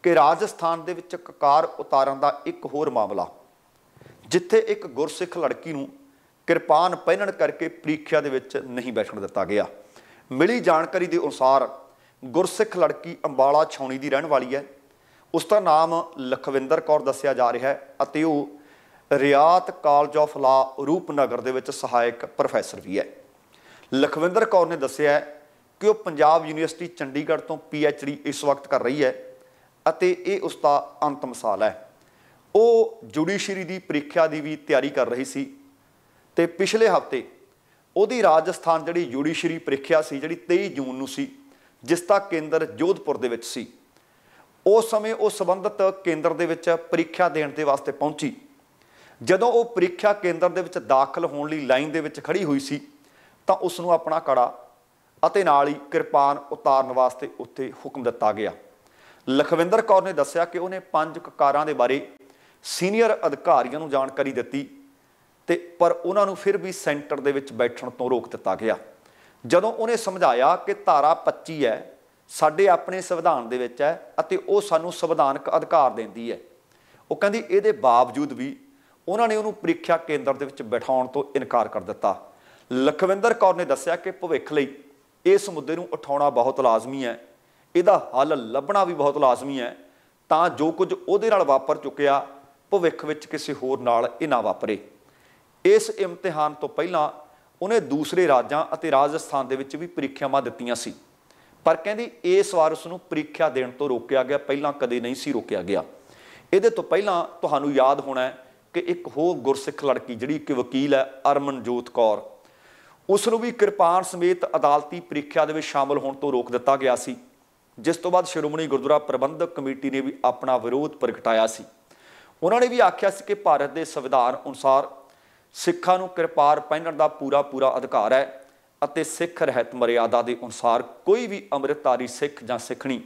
ਕਿ ਰਾਜਸਥਾਨ ਦੇ ਵਿੱਚ ਕਕਾਰ ਉਤਾਰਨ ਦਾ ਇੱਕ ਹੋਰ ਮਾਮਲਾ ਜਿੱਥੇ ਇੱਕ ਗੁਰਸਿੱਖ ਲੜਕੀ ਨੂੰ ਕਿਰਪਾਨ ਪਹਿਨਣ ਕਰਕੇ ਪ੍ਰੀਖਿਆ ਦੇ ਵਿੱਚ ਨਹੀਂ ਬੈਠਣ ਦਿੱਤਾ ਗਿਆ ਮਿਲੀ ਜਾਣਕਾਰੀ ਦੇ ਅਨੁਸਾਰ ਗੁਰਸਿੱਖ ਲੜਕੀ ਅੰਬਾਲਾ ਛਾਉਣੀ ਦੀ ਰਹਿਣ ਵਾਲੀ ਹੈ ਉਸ ਦਾ ਨਾਮ ਲਖਵਿੰਦਰ ਕੌਰ ਦੱਸਿਆ ਜਾ ਰਿਹਾ ਹੈ ਅਤੇ ਉਹ ਰਿਆਤ ਕਾਲਜ ਆਫ ਲਾ ਰੂਪਨਗਰ ਦੇ ਵਿੱਚ ਸਹਾਇਕ ਪ੍ਰੋਫੈਸਰ ਵੀ ਹੈ ਲਖਵਿੰਦਰ ਕੌਰ ਨੇ ਦੱਸਿਆ ਕਿ ਉਹ ਪੰਜਾਬ ਯੂਨੀਵਰਸਿਟੀ ਚੰਡੀਗੜ੍ਹ ਤੋਂ ਪੀ ਐਚ ਡੀ ਇਸ ਵਕਤ ਕਰ ਰਹੀ ਹੈ ਅਤੇ ਇਹ ਉਸ ਦਾ ਅੰਤਮ ਸਾਲ ਹੈ ਉਹ ਜੁਡੀਸ਼ਰੀ ਦੀ ਪ੍ਰੀਖਿਆ ਦੀ ਵੀ ਤਿਆਰੀ ਕਰ ਰਹੀ ਸੀ ਤੇ ਪਿਛਲੇ ਹਫਤੇ ਉਹਦੀ ਰਾਜਸਥਾਨ ਜਿਹੜੀ ਜੁਡੀਸ਼ਰੀ ਪ੍ਰੀਖਿਆ ਸੀ ਜਿਹੜੀ 23 ਜੂਨ ਨੂੰ ਸੀ ਜਿਸ ਦਾ ਕੇਂਦਰ ਜੋਧਪੁਰ ਦੇ ਵਿੱਚ ਸੀ ਉਸ ਸਮੇਂ ਉਹ ਸੰਬੰਧਿਤ ਕੇਂਦਰ ਦੇ ਵਿੱਚ ਪ੍ਰੀਖਿਆ ਦੇਣ ਦੇ ਵਾਸਤੇ ਪਹੁੰਚੀ ਜਦੋਂ ਉਹ ਪ੍ਰੀਖਿਆ ਕੇਂਦਰ ਦੇ ਵਿੱਚ ਦਾਖਲ ਹੋਣ ਲਈ ਲਾਈਨ ਦੇ ਵਿੱਚ ਖੜੀ ਹੋਈ ਸੀ ਤਾਂ ਉਸ ਨੂੰ ਆਪਣਾ ਕੜਾ ਅਤੇ ਨਾਲ ਹੀ ਕਿਰਪਾਨ ਉਤਾਰਨ ਵਾਸਤੇ ਉੱਥੇ ਹੁਕਮ ਦਿੱਤਾ ਗਿਆ ਲਖਵਿੰਦਰ ਕੌਰ ਨੇ ਦੱਸਿਆ ਕਿ ਉਹਨੇ ਪੰਜ ਕਕਾਰਾਂ ਦੇ ਬਾਰੇ ਸੀਨੀਅਰ ਅਧਿਕਾਰੀਆਂ ਨੂੰ ਜਾਣਕਾਰੀ ਦਿੱਤੀ ਤੇ ਪਰ ਉਹਨਾਂ ਨੂੰ ਫਿਰ ਵੀ ਸੈਂਟਰ ਦੇ ਵਿੱਚ ਬੈਠਣ ਤੋਂ ਰੋਕ ਦਿੱਤਾ ਗਿਆ ਜਦੋਂ ਉਹਨੇ ਸਮਝਾਇਆ ਕਿ ਧਾਰਾ 25 ਹੈ ਸਾਡੇ ਆਪਣੇ ਸੰਵਿਧਾਨ ਦੇ ਵਿੱਚ ਹੈ ਅਤੇ ਉਹ ਸਾਨੂੰ ਸੰਵਿਧਾਨਕ ਅਧਿਕਾਰ ਦਿੰਦੀ ਹੈ ਉਹ ਕਹਿੰਦੀ ਇਹਦੇ ਬਾਵਜੂਦ ਵੀ ਉਹਨਾਂ ਨੇ ਉਹਨੂੰ ਪ੍ਰੀਖਿਆ ਕੇਂਦਰ ਦੇ ਵਿੱਚ ਬਿਠਾਉਣ ਤੋਂ ਇਨਕਾਰ ਕਰ ਦਿੱਤਾ ਲਖਵਿੰਦਰ ਕੌਰ ਨੇ ਦੱਸਿਆ ਕਿ ਭਵਿੱਖ ਲਈ ਇਸ ਮੁੱਦੇ ਨੂੰ ਉਠਾਉਣਾ ਬਹੁਤ ਲਾਜ਼ਮੀ ਹੈ ਇਹਦਾ ਹੱਲ ਲੱਭਣਾ ਵੀ ਬਹੁਤ ਲਾਜ਼ਮੀ ਹੈ ਤਾਂ ਜੋ ਕੁਝ ਉਹਦੇ ਨਾਲ ਵਾਪਰ ਚੁੱਕਿਆ ਭਵਿੱਖ ਵਿੱਚ ਕਿਸੇ ਹੋਰ ਨਾਲ ਇਹ ਨਾ ਵਾਪਰੇ ਇਸ ਇਮਤਿਹਾਨ ਤੋਂ ਪਹਿਲਾਂ ਉਹਨੇ ਦੂਸਰੇ ਰਾਜਾਂ ਅਤੇ ਰਾਜਸਥਾਨ ਦੇ ਵਿੱਚ ਵੀ ਪ੍ਰੀਖਿਆਵਾਂ ਦਿੱਤੀਆਂ ਸੀ ਪਰ ਕਹਿੰਦੀ ਇਸ ਵਾਰ ਉਸ ਨੂੰ ਪ੍ਰੀਖਿਆ ਦੇਣ ਤੋਂ ਰੋਕਿਆ ਗਿਆ ਪਹਿਲਾਂ ਕਦੇ ਨਹੀਂ ਸੀ ਰੋਕਿਆ ਗਿਆ ਇਹਦੇ ਤੋਂ ਪਹਿਲਾਂ ਤੁਹਾਨੂੰ ਯਾਦ ਹੋਣਾ ਹੈ ਕਿ ਇੱਕ ਹੋਰ ਗੁਰਸਿੱਖ ਲੜਕੀ ਜਿਹੜੀ ਇੱਕ ਵਕੀਲ ਹੈ ਅਰਮਨਜੋਤ ਕੌਰ ਉਸ ਨੂੰ ਵੀ ਕਿਰਪਾਨ ਸਮੇਤ ਅਦਾਲਤੀ ਪ੍ਰੀਖਿਆ ਦੇ ਵਿੱਚ ਸ਼ਾਮਲ ਹੋਣ ਤੋਂ ਰੋਕ ਦਿੱਤਾ ਗਿਆ ਸੀ ਜਿਸ ਤੋਂ ਬਾਅਦ ਸ਼੍ਰੋਮਣੀ ਗੁਰਦੁਆਰਾ ਪ੍ਰਬੰਧਕ ਕਮੇਟੀ ਨੇ ਵੀ ਆਪਣਾ ਵਿਰੋਧ ਪ੍ਰਗਟਾਇਆ ਸੀ ਉਹਨਾਂ ਨੇ ਵੀ ਆਖਿਆ ਸੀ ਕਿ ਭਾਰਤ ਦੇ ਸੰਵਿਧਾਨ ਅਨੁਸਾਰ ਸਿੱਖਾਂ ਨੂੰ ਕਿਰਪਾਰ ਪਹਿਨਣ ਦਾ ਪੂਰਾ ਪੂਰਾ ਅਧਿਕਾਰ ਹੈ ਅਤੇ ਸਿੱਖ ਰਹਿਤ ਮਰਿਆਦਾ ਦੇ ਅਨੁਸਾਰ ਕੋਈ ਵੀ ਅੰਮ੍ਰਿਤਧਾਰੀ ਸਿੱਖ ਜਾਂ ਸਿੱਖਣੀ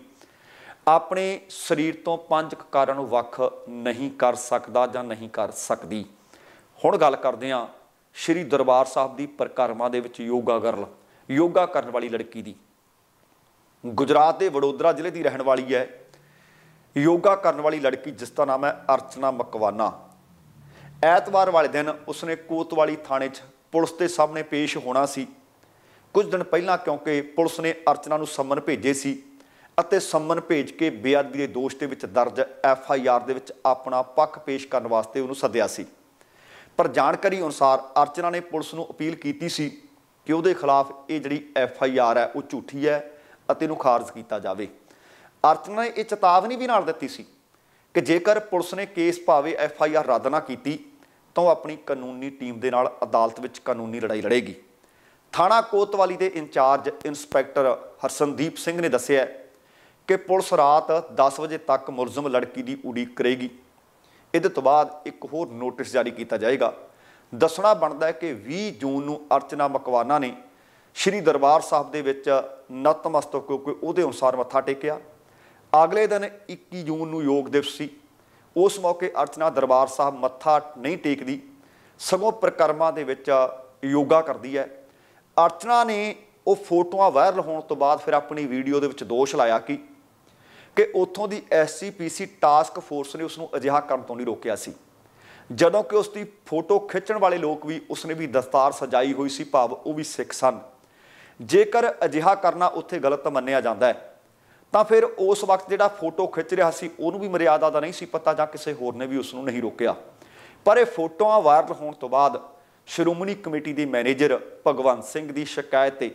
ਆਪਣੇ ਸਰੀਰ ਤੋਂ ਪੰਜ ਕਕਾਰਾਂ ਨੂੰ ਵੱਖ ਨਹੀਂ ਕਰ ਸਕਦਾ ਜਾਂ ਨਹੀਂ ਕਰ ਸਕਦੀ ਹੁਣ ਗੱਲ ਕਰਦੇ ਹਾਂ ਸ਼੍ਰੀ ਦਰਬਾਰ ਸਾਹਿਬ ਦੀ ਪ੍ਰਕਰਮਾ ਦੇ ਵਿੱਚ ਯੋਗਾ ਕਰਨ ਯੋਗਾ ਕਰਨ ਵਾਲੀ ਲੜਕੀ ਦੀ ਗੁਜਰਾਤ ਦੇ ਵਡੋਦਰਾ ਜ਼ਿਲ੍ਹੇ ਦੀ ਰਹਿਣ ਵਾਲੀ ਹੈ ਯੋਗਾ ਕਰਨ ਵਾਲੀ ਲੜਕੀ ਜਿਸ ਦਾ ਨਾਮ ਹੈ ਅਰਚਨਾ ਮਕਵਾਨਾ ਐਤਵਾਰ ਵਾਲੇ ਦਿਨ ਉਸਨੇ ਕੋਤਵਾਲੀ ਥਾਣੇ 'ਚ ਪੁਲਿਸ ਦੇ ਸਾਹਮਣੇ ਪੇਸ਼ ਹੋਣਾ ਸੀ ਕੁਝ ਦਿਨ ਪਹਿਲਾਂ ਕਿਉਂਕਿ ਪੁਲਿਸ ਨੇ ਅਰਚਨਾ ਨੂੰ ਸੰਮਨ ਭੇਜੇ ਸੀ ਅਤੇ ਸੰਮਨ ਭੇਜ ਕੇ ਬੇਅਦਬੀ ਦੇ ਦੋਸ਼ ਦੇ ਵਿੱਚ ਦਰਜ ਐਫ ਆਈ ਆਰ ਦੇ ਵਿੱਚ ਆਪਣਾ ਪੱਖ ਪੇਸ਼ ਕਰਨ ਵਾਸਤੇ ਉਹਨੂੰ ਸੱਦਿਆ ਸੀ ਪਰ ਜਾਣਕਾਰੀ ਅਨੁਸਾਰ ਅਰਚਨਾ ਨੇ ਪੁਲਿਸ ਨੂੰ ਅਪੀਲ ਕੀਤੀ ਸੀ ਕਿ ਉਹਦੇ ਖਿਲਾਫ ਇਹ ਜਿਹੜੀ ਐਫ ਆਈ ਆਰ ਹੈ ਉਹ ਝੂਠੀ ਹੈ ਅਤੇ ਇਹਨੂੰ ਖਾਰਜ ਕੀਤਾ ਜਾਵੇ ਅਰਚਨਾ ਨੇ ਇਹ ਚੇਤਾਵਨੀ ਵੀ ਨਾਲ ਦਿੱਤੀ ਸੀ ਕਿ ਜੇਕਰ ਪੁਲਿਸ ਨੇ ਕੇਸ ਪਾਵੇ ਐਫ ਆਈ ਆਰ ਰੱਦ ਨਾ ਕੀਤੀ ਤਾਂ ਉਹ ਆਪਣੀ ਕਾਨੂੰਨੀ ਟੀਮ ਦੇ ਨਾਲ ਅਦਾਲਤ ਵਿੱਚ ਕਾਨੂੰਨੀ ਲੜਾਈ ਲੜੇਗੀ ਥਾਣਾ ਕੋਤਵਾਲੀ ਦੇ ਇੰਚਾਰਜ ਇੰਸਪੈਕਟਰ ਹਰਸਨਦੀਪ ਸਿੰਘ ਨੇ ਦੱਸਿਆ ਕਿ ਪੁਲਿਸ ਰਾਤ 10 ਵਜੇ ਤੱਕ ਮੁਲਜ਼ਮ ਲੜਕੀ ਦੀ ਉਡੀਕ ਕਰੇਗੀ ਇਹਦੇ ਤੋਂ ਬਾਅਦ ਇੱਕ ਹੋਰ ਨੋਟਿਸ ਜਾਰੀ ਕੀਤਾ ਜਾਏਗਾ ਦੱਸਣਾ ਬਣਦਾ ਹੈ ਕਿ 20 ਜੂਨ ਨੂੰ ਅਰਚਨਾ ਮਕਵਾਨਾ ਨੇ ਸ਼੍ਰੀ ਦਰਬਾਰ ਸਾਹਿਬ ਦੇ ਵਿੱਚ ਨਤਮਸਤਕ ਕੋਈ ਉਹਦੇ ਅਨੁਸਾਰ ਮੱਥਾ ਟੇਕਿਆ ਅਗਲੇ ਦਿਨ 21 ਜੂਨ ਨੂੰ ਯੋਗ ਦਿਵਸ ਸੀ ਉਸ ਮੌਕੇ ਅਰਚਨਾ ਦਰਬਾਰ ਸਾਹਿਬ ਮੱਥਾ ਨਹੀਂ ਟੇਕਦੀ ਸਗੋਂ ਪ੍ਰਕਰਮਾਂ ਦੇ ਵਿੱਚ ਯੋਗਾ ਕਰਦੀ ਹੈ ਅਰਚਨਾ ਨੇ ਉਹ ਫੋਟੋਆਂ ਵਾਇਰਲ ਹੋਣ ਤੋਂ ਬਾਅਦ ਫਿਰ ਆਪਣੀ ਵੀਡੀਓ ਦੇ ਵਿੱਚ ਦੋਸ਼ ਲਾਇਆ ਕਿ ਕਿ ਉੱਥੋਂ ਦੀ ਐਸਸੀਪੀਸੀ ਟਾਸਕ ਫੋਰਸ ਨੇ ਉਸ ਨੂੰ ਅਜਿਹਾ ਕਰਨ ਤੋਂ ਨਹੀਂ ਰੋਕਿਆ ਸੀ ਜਦੋਂ ਕਿ ਉਸ ਦੀ ਫੋਟੋ ਖਿੱਚਣ ਵਾਲੇ ਲੋਕ ਵੀ ਉਸ ਨੇ ਵੀ ਦਸਤਾਰ ਸਜਾਈ ਹੋਈ ਸੀ ਭਾਵ ਉਹ ਵੀ ਸਿੱਖ ਸਨ ਜੇਕਰ ਅਜਿਹਾ ਕਰਨਾ ਉੱਥੇ ਗਲਤ ਮੰਨਿਆ ਜਾਂਦਾ ਹੈ ਤਾਂ ਫਿਰ ਉਸ ਵਕਤ ਜਿਹੜਾ ਫੋਟੋ ਖਿੱਚ ਰਿਹਾ ਸੀ ਉਹਨੂੰ ਵੀ ਮਰਿਆਦਾ ਦਾ ਨਹੀਂ ਸੀ ਪਤਾ ਜਾਂ ਕਿਸੇ ਹੋਰ ਨੇ ਵੀ ਉਸ ਨੂੰ ਨਹੀਂ ਰੋਕਿਆ ਪਰ ਇਹ ਫੋਟੋਆਂ ਵਾਇਰਲ ਹੋਣ ਤੋਂ ਬਾਅਦ ਸ਼੍ਰੋਮਣੀ ਕਮੇਟੀ ਦੇ ਮੈਨੇਜਰ ਭਗਵੰਤ ਸਿੰਘ ਦੀ ਸ਼ਿਕਾਇਤ ਤੇ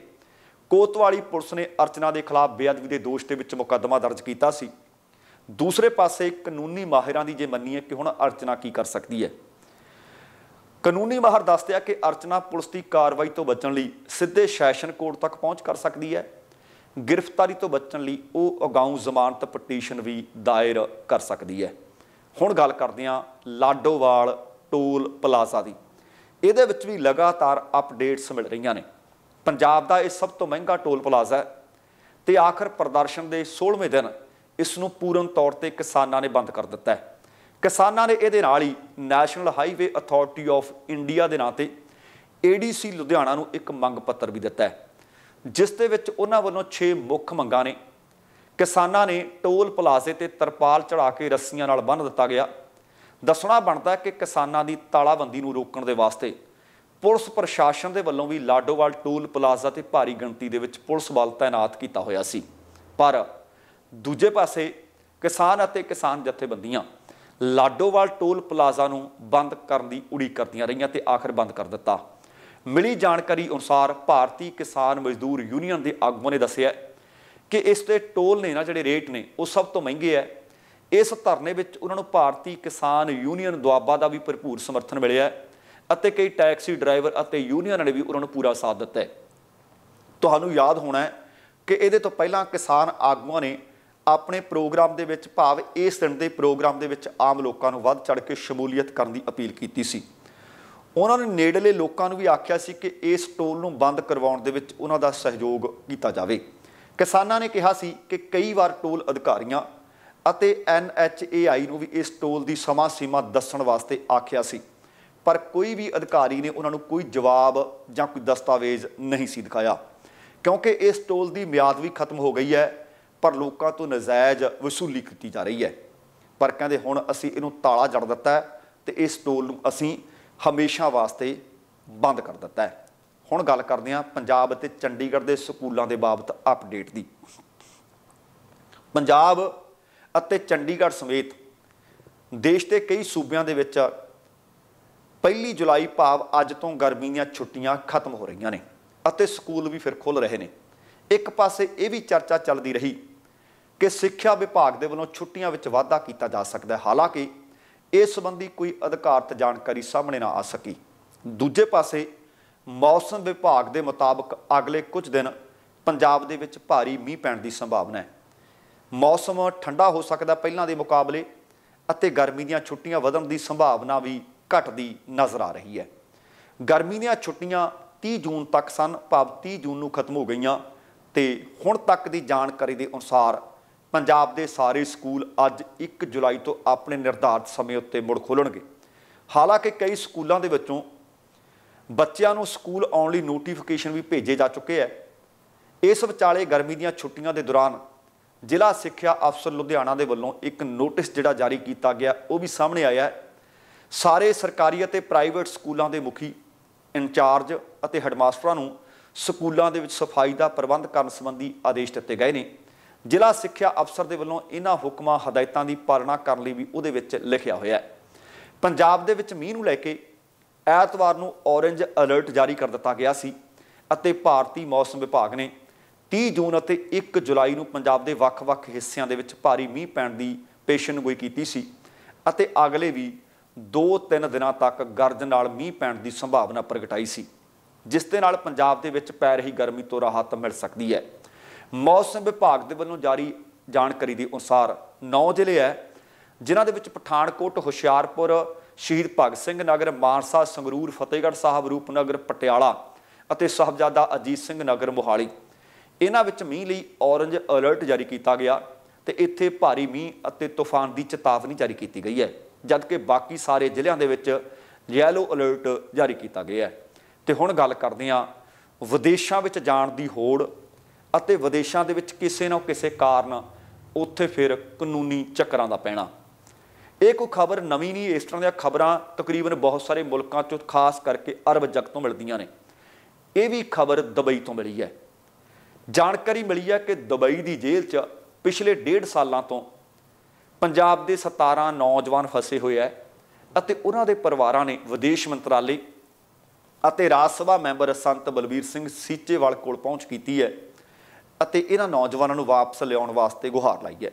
ਕੋਤਵਾਲੀ ਪੁਲਿਸ ਨੇ ਅਰਚਨਾ ਦੇ ਖਿਲਾਫ ਬੇਅਦਬੀ ਦੇ ਦੋਸ਼ ਦੇ ਵਿੱਚ ਮੁਕੱਦਮਾ ਦਰਜ ਕੀਤਾ ਸੀ ਦੂਸਰੇ ਪਾਸੇ ਕਾਨੂੰਨੀ ਮਾਹਿਰਾਂ ਦੀ ਜੇ ਮੰਨੀਏ ਕਿ ਹੁਣ ਅਰਚਨਾ ਕੀ ਕਰ ਸਕਦੀ ਹੈ ਕਾਨੂੰਨੀ ਮਾਹਰ ਦੱਸਦੇ ਆ ਕਿ ਅਰਚਨਾ ਪੁਲਿਸ ਦੀ ਕਾਰਵਾਈ ਤੋਂ ਬਚਣ ਲਈ ਸਿੱਧੇ ਸੈਸ਼ਨ ਕੋਰਟ ਤੱਕ ਪਹੁੰਚ ਕਰ ਸਕਦੀ ਹੈ ਗ੍ਰਿਫਤਾਰੀ ਤੋਂ ਬਚਣ ਲਈ ਉਹ ਅਗਾਉਂ ਜ਼ਮਾਨਤ ਪਟੀਸ਼ਨ ਵੀ ਦਾਇਰ ਕਰ ਸਕਦੀ ਹੈ ਹੁਣ ਗੱਲ ਕਰਦੇ ਹਾਂ ਲਾਡੋਵਾਲ ਟੋਲ ਪਲਾਜ਼ਾ ਦੀ ਇਹਦੇ ਵਿੱਚ ਵੀ ਲਗਾਤਾਰ ਅਪਡੇਟਸ ਮਿਲ ਰਹੀਆਂ ਨੇ ਪੰਜਾਬ ਦਾ ਇਹ ਸਭ ਤੋਂ ਮਹਿੰਗਾ ਟੋਲ ਪਲਾਜ਼ਾ ਹੈ ਤੇ ਆਖਰ ਪ੍ਰਦਰਸ਼ਨ ਦੇ 16ਵੇਂ ਦਿਨ ਇਸ ਨੂੰ ਪੂਰਨ ਤੌਰ ਤੇ ਕਿਸਾਨਾਂ ਨੇ ਬੰਦ ਕਰ ਦਿੱਤਾ ਹੈ ਕਿਸਾਨਾਂ ਨੇ ਇਹਦੇ ਨਾਲ ਹੀ national highway authority of India ਦੇ ਨਾਂ ਤੇ ਏਡੀਸੀ ਲੁਧਿਆਣਾ ਨੂੰ ਇੱਕ ਮੰਗ ਪੱਤਰ ਵੀ ਦਿੱਤਾ ਹੈ ਜਿਸ ਦੇ ਵਿੱਚ ਉਹਨਾਂ ਵੱਲੋਂ 6 ਮੁੱਖ ਮੰਗਾਂ ਨੇ ਕਿਸਾਨਾਂ ਨੇ ਟੋਲ ਪਲਾਜ਼ੇ ਤੇ ਤਰਪਾਲ ਚੜਾ ਕੇ ਰੱਸੀਆਂ ਨਾਲ ਬੰਨ ਦਿੱਤਾ ਗਿਆ ਦੱਸਣਾ ਬਣਦਾ ਕਿ ਕਿਸਾਨਾਂ ਦੀ ਤਾਲਾਬੰਦੀ ਨੂੰ ਰੋਕਣ ਦੇ ਵਾਸਤੇ ਪੁਲਿਸ ਪ੍ਰਸ਼ਾਸਨ ਦੇ ਵੱਲੋਂ ਵੀ ਲਾਡੋਵਾਲ ਟੋਲ ਪਲਾਜ਼ਾ ਤੇ ਭਾਰੀ ਗਿਣਤੀ ਦੇ ਵਿੱਚ ਪੁਲਿਸ ਬਲ ਤਾਇਨਾਤ ਕੀਤਾ ਹੋਇਆ ਸੀ ਪਰ ਦੂਜੇ ਪਾਸੇ ਕਿਸਾਨ ਅਤੇ ਕਿਸਾਨ ਜਥੇਬੰਦੀਆਂ ਲਾਡੋਵਾਲ ਟੋਲ ਪਲਾਜ਼ਾ ਨੂੰ ਬੰਦ ਕਰਨ ਦੀ ਉਡੀਕ ਕਰਦੀਆਂ ਰਹੀਆਂ ਤੇ ਆਖਰ ਬੰਦ ਕਰ ਦਿੱਤਾ ਮਿਲੀ ਜਾਣਕਾਰੀ ਅਨੁਸਾਰ ਭਾਰਤੀ ਕਿਸਾਨ ਮਜ਼ਦੂਰ ਯੂਨੀਅਨ ਦੇ ਆਗੂਆਂ ਨੇ ਦੱਸਿਆ ਕਿ ਇਸ ਤੇ ਟੋਲ ਨੇ ਨਾ ਜਿਹੜੇ ਰੇਟ ਨੇ ਉਹ ਸਭ ਤੋਂ ਮਹਿੰਗੇ ਐ ਇਸ ਧਰਨੇ ਵਿੱਚ ਉਹਨਾਂ ਨੂੰ ਭਾਰਤੀ ਕਿਸਾਨ ਯੂਨੀਅਨ ਦੁਆਬਾ ਦਾ ਵੀ ਭਰਪੂਰ ਸਮਰਥਨ ਮਿਲਿਆ ਅਤੇ ਕਈ ਟੈਕਸੀ ਡਰਾਈਵਰ ਅਤੇ ਯੂਨੀਅਨਾਂ ਨੇ ਵੀ ਉਹਨਾਂ ਨੂੰ ਪੂਰਾ ਸਾਥ ਦਿੱਤਾ ਹੈ ਤੁਹਾਨੂੰ ਯਾਦ ਹੋਣਾ ਹੈ ਕਿ ਇਹਦੇ ਤੋਂ ਪਹਿਲਾਂ ਕਿਸਾਨ ਆਗੂਆਂ ਨੇ ਆਪਣੇ ਪ੍ਰੋਗਰਾਮ ਦੇ ਵਿੱਚ ਭਾਵ ਇਸ ਦਿਨ ਦੇ ਪ੍ਰੋਗਰਾਮ ਦੇ ਵਿੱਚ ਆਮ ਲੋਕਾਂ ਨੂੰ ਵੱਧ ਚੜ ਕੇ ਸ਼ਮੂਲੀਅਤ ਕਰਨ ਦੀ ਅਪੀਲ ਕੀਤੀ ਸੀ ਉਹਨਾਂ ਨੇ ਨੇੜਲੇ ਲੋਕਾਂ ਨੂੰ ਵੀ ਆਖਿਆ ਸੀ ਕਿ ਇਸ ਟੋਲ ਨੂੰ ਬੰਦ ਕਰਵਾਉਣ ਦੇ ਵਿੱਚ ਉਹਨਾਂ ਦਾ ਸਹਿਯੋਗ ਕੀਤਾ ਜਾਵੇ ਕਿਸਾਨਾਂ ਨੇ ਕਿਹਾ ਸੀ ਕਿ ਕਈ ਵਾਰ ਟੋਲ ਅਧਿਕਾਰੀਆਂ ਅਤੇ NHAI ਨੂੰ ਵੀ ਇਸ ਟੋਲ ਦੀ ਸਮਾਂ ਸੀਮਾ ਦੱਸਣ ਵਾਸਤੇ ਆਖਿਆ ਸੀ ਪਰ ਕੋਈ ਵੀ ਅਧਿਕਾਰੀ ਨੇ ਉਹਨਾਂ ਨੂੰ ਕੋਈ ਜਵਾਬ ਜਾਂ ਕੋਈ ਦਸਤਾਵੇਜ਼ ਨਹੀਂ ਸੀ ਦਿਖਾਇਆ ਕਿਉਂਕਿ ਇਸ ਟੋਲ ਦੀ ਮਿਆਦ ਵੀ ਖਤਮ ਹੋ ਗਈ ਹੈ ਪਰ ਲੋਕਾਂ ਤੋਂ ਨਜਾਇਜ਼ ਵਸੂਲੀ ਕੀਤੀ ਜਾ ਰਹੀ ਹੈ ਪਰ ਕਹਿੰਦੇ ਹੁਣ ਅਸੀਂ ਇਹਨੂੰ ਤਾਲਾ ਜੜ ਦਿੱਤਾ ਤੇ ਇਸ ਟੋਲ ਨੂੰ ਅਸੀਂ ਹਮੇਸ਼ਾ ਵਾਸਤੇ ਬੰਦ ਕਰ ਦਿੱਤਾ ਹੈ ਹੁਣ ਗੱਲ ਕਰਦੇ ਹਾਂ ਪੰਜਾਬ ਅਤੇ ਚੰਡੀਗੜ੍ਹ ਦੇ ਸਕੂਲਾਂ ਦੇ ਬਾਬਤ ਅਪਡੇਟ ਦੀ ਪੰਜਾਬ ਅਤੇ ਚੰਡੀਗੜ੍ਹ ਸਮੇਤ ਦੇਸ਼ ਦੇ ਕਈ ਸੂਬਿਆਂ ਦੇ ਵਿੱਚ 1 ਜੁਲਾਈ ਭਾਵ ਅੱਜ ਤੋਂ ਗਰਮੀ ਦੀਆਂ ਛੁੱਟੀਆਂ ਖਤਮ ਹੋ ਰਹੀਆਂ ਨੇ ਅਤੇ ਸਕੂਲ ਵੀ ਫਿਰ ਖੁੱਲ ਰਹੇ ਨੇ ਇੱਕ ਪਾਸੇ ਇਹ ਵੀ ਚਰਚਾ ਚੱਲਦੀ ਰਹੀ ਕਿ ਸਿੱਖਿਆ ਵਿਭਾਗ ਦੇ ਵੱਲੋਂ ਛੁੱਟੀਆਂ ਵਿੱਚ ਵਾਧਾ ਕੀਤਾ ਜਾ ਸਕਦਾ ਹੈ ਹਾਲਾਂਕਿ ਇਸ ਸੰਬੰਧੀ ਕੋਈ ਅਧਿਕਾਰਤ ਜਾਣਕਾਰੀ ਸਾਹਮਣੇ ਨਾ ਆ ਸਕੀ ਦੂਜੇ ਪਾਸੇ ਮੌਸਮ ਵਿਭਾਗ ਦੇ ਮੁਤਾਬਕ ਅਗਲੇ ਕੁਝ ਦਿਨ ਪੰਜਾਬ ਦੇ ਵਿੱਚ ਭਾਰੀ ਮੀਂਹ ਪੈਣ ਦੀ ਸੰਭਾਵਨਾ ਹੈ ਮੌਸਮ ਠੰਡਾ ਹੋ ਸਕਦਾ ਪਹਿਲਾਂ ਦੇ ਮੁਕਾਬਲੇ ਅਤੇ ਗਰਮੀ ਦੀਆਂ ਛੁੱਟੀਆਂ ਵਧਣ ਦੀ ਸੰਭਾਵਨਾ ਵੀ ਘਟਦੀ ਨਜ਼ਰ ਆ ਰਹੀ ਹੈ ਗਰਮੀ ਦੀਆਂ ਛੁੱਟੀਆਂ 30 ਜੂਨ ਤੱਕ ਸਨ ਭਾਵ 30 ਜੂਨ ਨੂੰ ਖਤਮ ਹੋ ਗਈਆਂ ਤੇ ਹੁਣ ਤੱਕ ਦੀ ਜਾਣਕਾਰੀ ਦੇ ਅਨੁਸਾਰ ਪੰਜਾਬ ਦੇ ਸਾਰੇ ਸਕੂਲ ਅੱਜ 1 ਜੁਲਾਈ ਤੋਂ ਆਪਣੇ ਨਿਰਧਾਰਤ ਸਮੇਂ ਉੱਤੇ ਮੁੜ ਖੋਲਣਗੇ ਹਾਲਾਂਕਿ ਕਈ ਸਕੂਲਾਂ ਦੇ ਵਿੱਚੋਂ ਬੱਚਿਆਂ ਨੂੰ ਸਕੂਲ ਆਉਣ ਲਈ ਨੋਟੀਫਿਕੇਸ਼ਨ ਵੀ ਭੇਜੇ ਜਾ ਚੁੱਕੇ ਐ ਇਸ ਵਿਚਾਲੇ ਗਰਮੀ ਦੀਆਂ ਛੁੱਟੀਆਂ ਦੇ ਦੌਰਾਨ ਜ਼ਿਲ੍ਹਾ ਸਿੱਖਿਆ ਅਫਸਰ ਲੁਧਿਆਣਾ ਦੇ ਵੱਲੋਂ ਇੱਕ ਨੋਟਿਸ ਜਿਹੜਾ ਜਾਰੀ ਕੀਤਾ ਗਿਆ ਉਹ ਵੀ ਸਾਹਮਣੇ ਆਇਆ ਹੈ ਸਾਰੇ ਸਰਕਾਰੀ ਅਤੇ ਪ੍ਰਾਈਵੇਟ ਸਕੂਲਾਂ ਦੇ ਮੁਖੀ ਇਨਚਾਰਜ ਅਤੇ ਹੈਡਮਾਸਟਰਾਂ ਨੂੰ ਸਕੂਲਾਂ ਦੇ ਵਿੱਚ ਸਫਾਈ ਦਾ ਪ੍ਰਬੰਧ ਕਰਨ ਸੰਬੰਧੀ ਆਦੇਸ਼ ਦਿੱਤੇ ਗਏ ਨੇ ਜ਼ਿਲ੍ਹਾ ਸਿੱਖਿਆ ਅਫਸਰ ਦੇ ਵੱਲੋਂ ਇਹਨਾਂ ਹੁਕਮਾਂ ਹਦਾਇਤਾਂ ਦੀ ਪਾਲਣਾ ਕਰਨ ਲਈ ਵੀ ਉਹਦੇ ਵਿੱਚ ਲਿਖਿਆ ਹੋਇਆ ਹੈ ਪੰਜਾਬ ਦੇ ਵਿੱਚ ਮੀਂਹ ਨੂੰ ਲੈ ਕੇ ਐਤਵਾਰ ਨੂੰ ਔਰੇਂਜ ਅਲਰਟ ਜਾਰੀ ਕਰ ਦਿੱਤਾ ਗਿਆ ਸੀ ਅਤੇ ਭਾਰਤੀ ਮੌਸਮ ਵਿਭਾਗ ਨੇ 30 ਜੂਨ ਅਤੇ 1 ਜੁਲਾਈ ਨੂੰ ਪੰਜਾਬ ਦੇ ਵੱਖ-ਵੱਖ ਹਿੱਸਿਆਂ ਦੇ ਵਿੱਚ ਭਾਰੀ ਮੀਂਹ ਪੈਣ ਦੀ ਪੇਸ਼ਨਗੋਈ ਕੀਤੀ ਸੀ ਅਤੇ ਅਗਲੇ ਵੀ 2-3 ਦਿਨਾਂ ਤੱਕ ਗਰਜ ਨਾਲ ਮੀਂਹ ਪੈਣ ਦੀ ਸੰਭਾਵਨਾ ਪ੍ਰਗਟਾਈ ਸੀ ਜਿਸ ਦੇ ਨਾਲ ਪੰਜਾਬ ਦੇ ਵਿੱਚ ਪੈ ਰਹੀ ਗਰਮੀ ਤੋਂ ਰਾਹਤ ਮਿਲ ਸਕਦੀ ਹੈ ਮੌਸਮ ਵਿਭਾਗ ਦੇ ਵੱਲੋਂ ਜਾਰੀ ਜਾਣਕਾਰੀ ਦੇ ਅਨੁਸਾਰ 9 ਜ਼ਿਲ੍ਹੇ ਹੈ ਜਿਨ੍ਹਾਂ ਦੇ ਵਿੱਚ ਪਠਾਨਕੋਟ ਹੁਸ਼ਿਆਰਪੁਰ ਸ਼ਹੀਦ ਭਗਤ ਸਿੰਘ ਨਗਰ ਮਾਨਸਾ ਸੰਗਰੂਰ ਫਤਿਹਗੜ੍ਹ ਸਾਹਿਬ ਰੂਪਨਗਰ ਪਟਿਆਲਾ ਅਤੇ ਸਹਬਜਾਦਾ ਅਜੀਤ ਸਿੰਘ ਨਗਰ ਮੋਹਾਲੀ ਇਹਨਾਂ ਵਿੱਚ ਮੀਂਹ ਲਈ ਔਰੰਜ ਅਲਰਟ ਜਾਰੀ ਕੀਤਾ ਗਿਆ ਤੇ ਇੱਥੇ ਭਾਰੀ ਮੀਂਹ ਅਤੇ ਤੂਫਾਨ ਦੀ ਚੇਤਾਵਨੀ ਜਾਰੀ ਕੀਤੀ ਗਈ ਹੈ ਜਦਕਿ ਬਾਕੀ ਸਾਰੇ ਜ਼ਿਲ੍ਹਿਆਂ ਦੇ ਵਿੱਚ ਯੈਲੋ ਅਲਰਟ ਜਾਰੀ ਕੀਤਾ ਗਿਆ ਹੈ ਤੇ ਹੁਣ ਗੱਲ ਕਰਦੇ ਹਾਂ ਵਿਦੇਸ਼ਾਂ ਵਿੱਚ ਜਾਣ ਦੀ ਹੋੜ ਅਤੇ ਵਿਦੇਸ਼ਾਂ ਦੇ ਵਿੱਚ ਕਿਸੇ ਨਾ ਕਿਸੇ ਕਾਰਨ ਉੱਥੇ ਫਿਰ ਕਾਨੂੰਨੀ ਚੱਕਰਾਂ ਦਾ ਪੈਣਾ ਇਹ ਕੋਈ ਖਬਰ ਨਵੀਂ ਨਹੀਂ ਇਸ ਤਰ੍ਹਾਂ ਦੀਆਂ ਖਬਰਾਂ ਤਕਰੀਬਨ ਬਹੁਤ ਸਾਰੇ ਮੁਲਕਾਂ 'ਚੋਂ ਖਾਸ ਕਰਕੇ ਅਰਬ ਜਗਤ ਤੋਂ ਮਿਲਦੀਆਂ ਨੇ ਇਹ ਵੀ ਖਬਰ ਦੁਬਈ ਤੋਂ ਮਿਲੀ ਹੈ ਜਾਣਕਾਰੀ ਮਿਲੀ ਹੈ ਕਿ ਦੁਬਈ ਦੀ ਜੇਲ੍ਹ 'ਚ ਪਿਛਲੇ ਡੇਢ ਸਾਲਾਂ ਤੋਂ ਪੰਜਾਬ ਦੇ 17 ਨੌਜਵਾਨ ਫਸੇ ਹੋਏ ਐ ਅਤੇ ਉਹਨਾਂ ਦੇ ਪਰਿਵਾਰਾਂ ਨੇ ਵਿਦੇਸ਼ ਮੰਤਰਾਲੇ ਅਤੇ ਰਾਜ ਸਭਾ ਮੈਂਬਰ ਸੰਤ ਬਲਬੀਰ ਸਿੰਘ ਸੀਚੇਵਾਲ ਕੋਲ ਪਹੁੰਚ ਕੀਤੀ ਹੈ ਅਤੇ ਇਹਨਾਂ ਨੌਜਵਾਨਾਂ ਨੂੰ ਵਾਪਸ ਲਿਆਉਣ ਵਾਸਤੇ ਗੁਹਾਰ ਲਾਈ ਹੈ